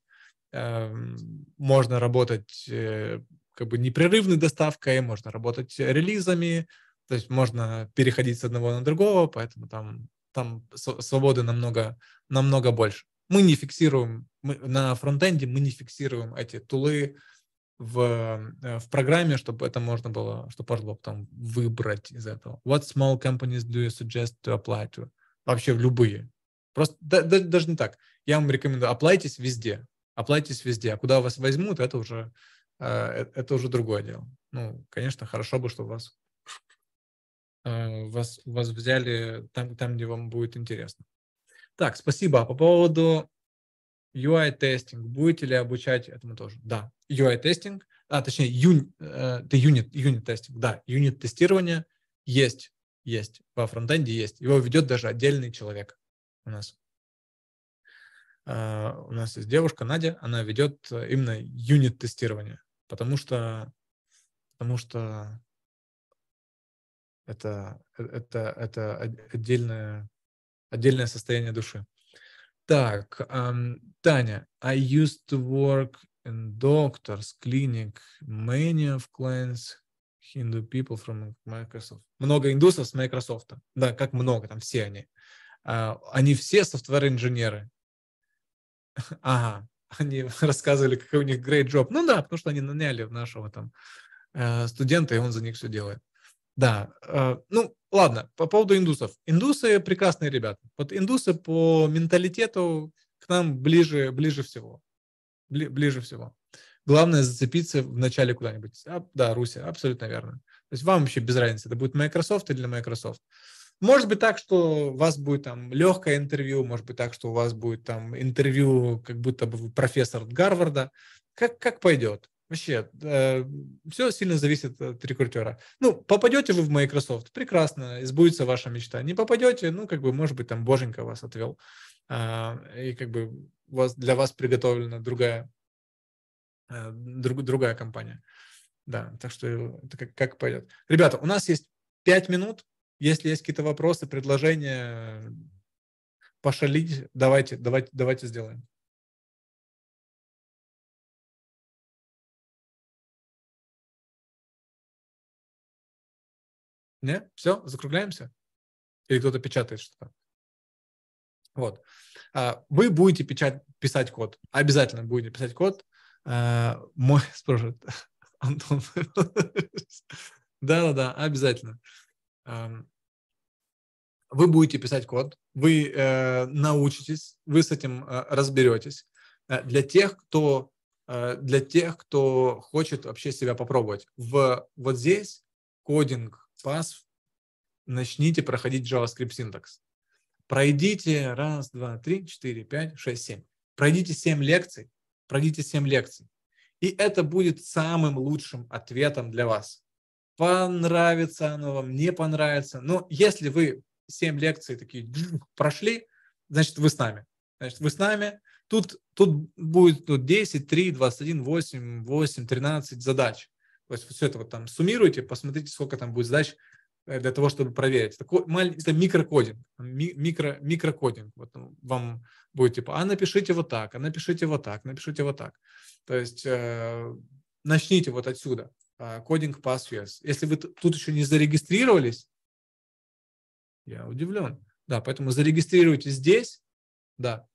эм, можно работать э, как бы непрерывной доставкой, можно работать релизами, то есть можно переходить с одного на другого, поэтому там, там свободы намного, намного больше. Мы не фиксируем, мы, на фронтенде мы не фиксируем эти тулы в, э, в программе, чтобы это можно было, чтобы можно было потом выбрать из этого. What small companies do you suggest to apply to? Вообще в любые. Просто да, да, даже не так. Я вам рекомендую, оплайтесь везде. Оплайтесь везде. А куда вас возьмут, это уже, э, э, это уже другое дело. Ну, конечно, хорошо бы, чтобы вас Э, вас, вас взяли там, там, где вам будет интересно. Так, спасибо. А по поводу UI-тестинг. Будете ли обучать этому тоже? Да. UI-тестинг, а точнее, юни, э, юнит, юнит-тестинг, да, юнит-тестирование есть, есть, во фронтенде есть. Его ведет даже отдельный человек у нас. А, у нас есть девушка Надя, она ведет именно юнит-тестирование, потому что, потому что Э, это, это, это отдельное, отдельное состояние души. Так, um, Таня, I used to work in doctors clinic. Many of clients Hindu people from Microsoft. Много индусов с Microsoft. Да, как много, там все они. Uh, они все софтвер-инженеры. ага, они рассказывали, какой у них great job. Ну да, потому что они наняли нашего там э, студента, и он за них все делает. Да, э, ну ладно, по поводу индусов. Индусы прекрасные ребята. Вот индусы по менталитету к нам ближе, ближе всего. Бли, ближе всего. Главное зацепиться в начале куда-нибудь. А, да, Руся, абсолютно верно. То есть вам вообще без разницы, это будет Microsoft или Microsoft. Может быть так, что у вас будет там легкое интервью, может быть так, что у вас будет там интервью, как будто бы профессор Гарварда. Как, как пойдет. Вообще, э, все сильно зависит от рекрутера. Ну, попадете вы в Microsoft, прекрасно, сбудется ваша мечта. Не попадете, ну, как бы, может быть, там боженька вас отвел. Э, а, и как бы вас, для вас приготовлена другая, э, друг, другая компания. Да, так что это как, как пойдет. Ребята, у нас есть 5 минут. Если есть какие-то вопросы, предложения, пошалить, давайте, давайте, давайте сделаем. Не? Все, закругляемся? Или кто-то печатает что-то? Вот. А, вы будете печать, писать код. Обязательно будете писать код. А, мой спрашивает, Антон. Да-да-да, обязательно. Вы будете писать код, вы э, научитесь, вы с этим э, разберетесь. Э, для тех, кто для тех, кто хочет вообще себя попробовать. В, вот здесь кодинг вас начните проходить JavaScript синтакс. Пройдите раз, два, три, четыре, пять, шесть, семь. Пройдите семь лекций, пройдите семь лекций. И это будет самым лучшим ответом для вас. Понравится оно вам, не понравится. Но если вы семь лекций такие прошли, значит, вы с нами. Значит, вы с нами. Тут, тут будет ну, 10, 3, 21, 8, 8, 13 задач. То есть все это вот там суммируйте, посмотрите, сколько там будет задач э, для того, чтобы проверить. Это, это микрокодинг, микро, микрокодинг. Вот вам будет типа, а напишите вот так, а напишите вот так, напишите вот так. То есть э, начните вот отсюда. Э, кодинг по US. Если вы тут еще не зарегистрировались, я удивлен. Да, поэтому зарегистрируйте здесь, да,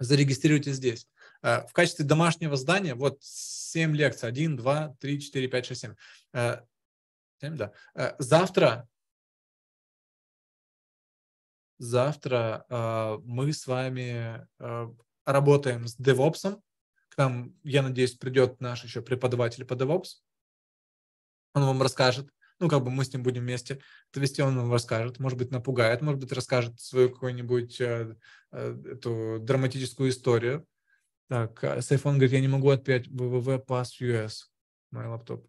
зарегистрируйте здесь. Э, в качестве домашнего задания вот 7 лекций. 1, 2, 3, 4, 5, 6, 7. 7 да. Э, завтра завтра э, мы с вами работаем с DevOps. К нам, я надеюсь, придет наш еще преподаватель по DevOps. Он вам расскажет. Ну, как бы мы с ним будем вместе. То есть он вам расскажет, может быть, напугает, может быть, расскажет свою какую-нибудь э, э, эту драматическую историю. Так, а Сайфон говорит, я не могу отпять www pass US, мой лаптоп.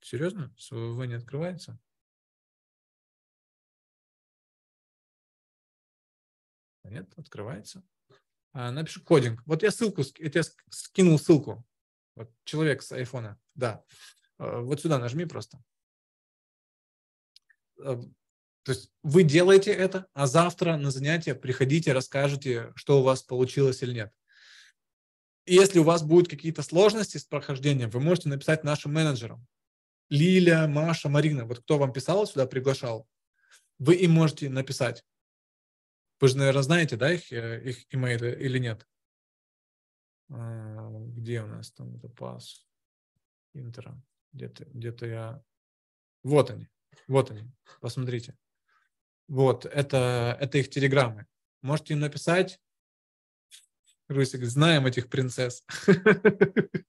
Серьезно? С www не открывается? Нет, открывается. А, напишу кодинг. Вот я ссылку, я тебе скинул ссылку. Вот человек с айфона. Да. Вот сюда нажми просто. То есть вы делаете это, а завтра на занятия приходите, расскажете, что у вас получилось или нет если у вас будут какие-то сложности с прохождением, вы можете написать нашим менеджерам. Лиля, Маша, Марина, вот кто вам писал сюда, приглашал, вы им можете написать. Вы же, наверное, знаете, да, их, э, их имейлы или нет? А, где у нас там это пас? Интера? Где-то, где-то я... Вот они. Вот они. Посмотрите. Вот, это, это их телеграммы. Можете им написать, Русик, знаем этих принцесс.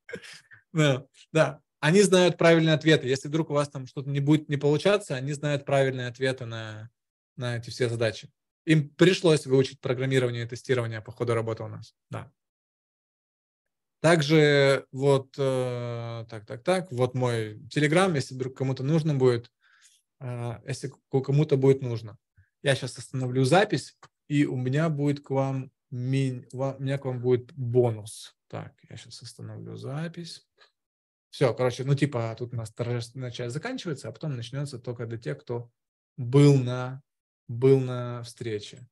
Да, они знают правильные ответы. Если вдруг у вас там что-то не будет не получаться, они знают правильные ответы на, на эти все задачи. Им пришлось выучить программирование и тестирование по ходу работы у нас. Да. Также вот э, так, так, так, вот мой Telegram. если вдруг кому-то нужно будет, э, если кому-то будет нужно. Я сейчас остановлю запись, и у меня будет к вам ми, у меня к вам будет бонус. Так, я сейчас остановлю запись. Все, короче, ну типа тут у нас торжественная часть заканчивается, а потом начнется только для тех, кто был на, был на встрече.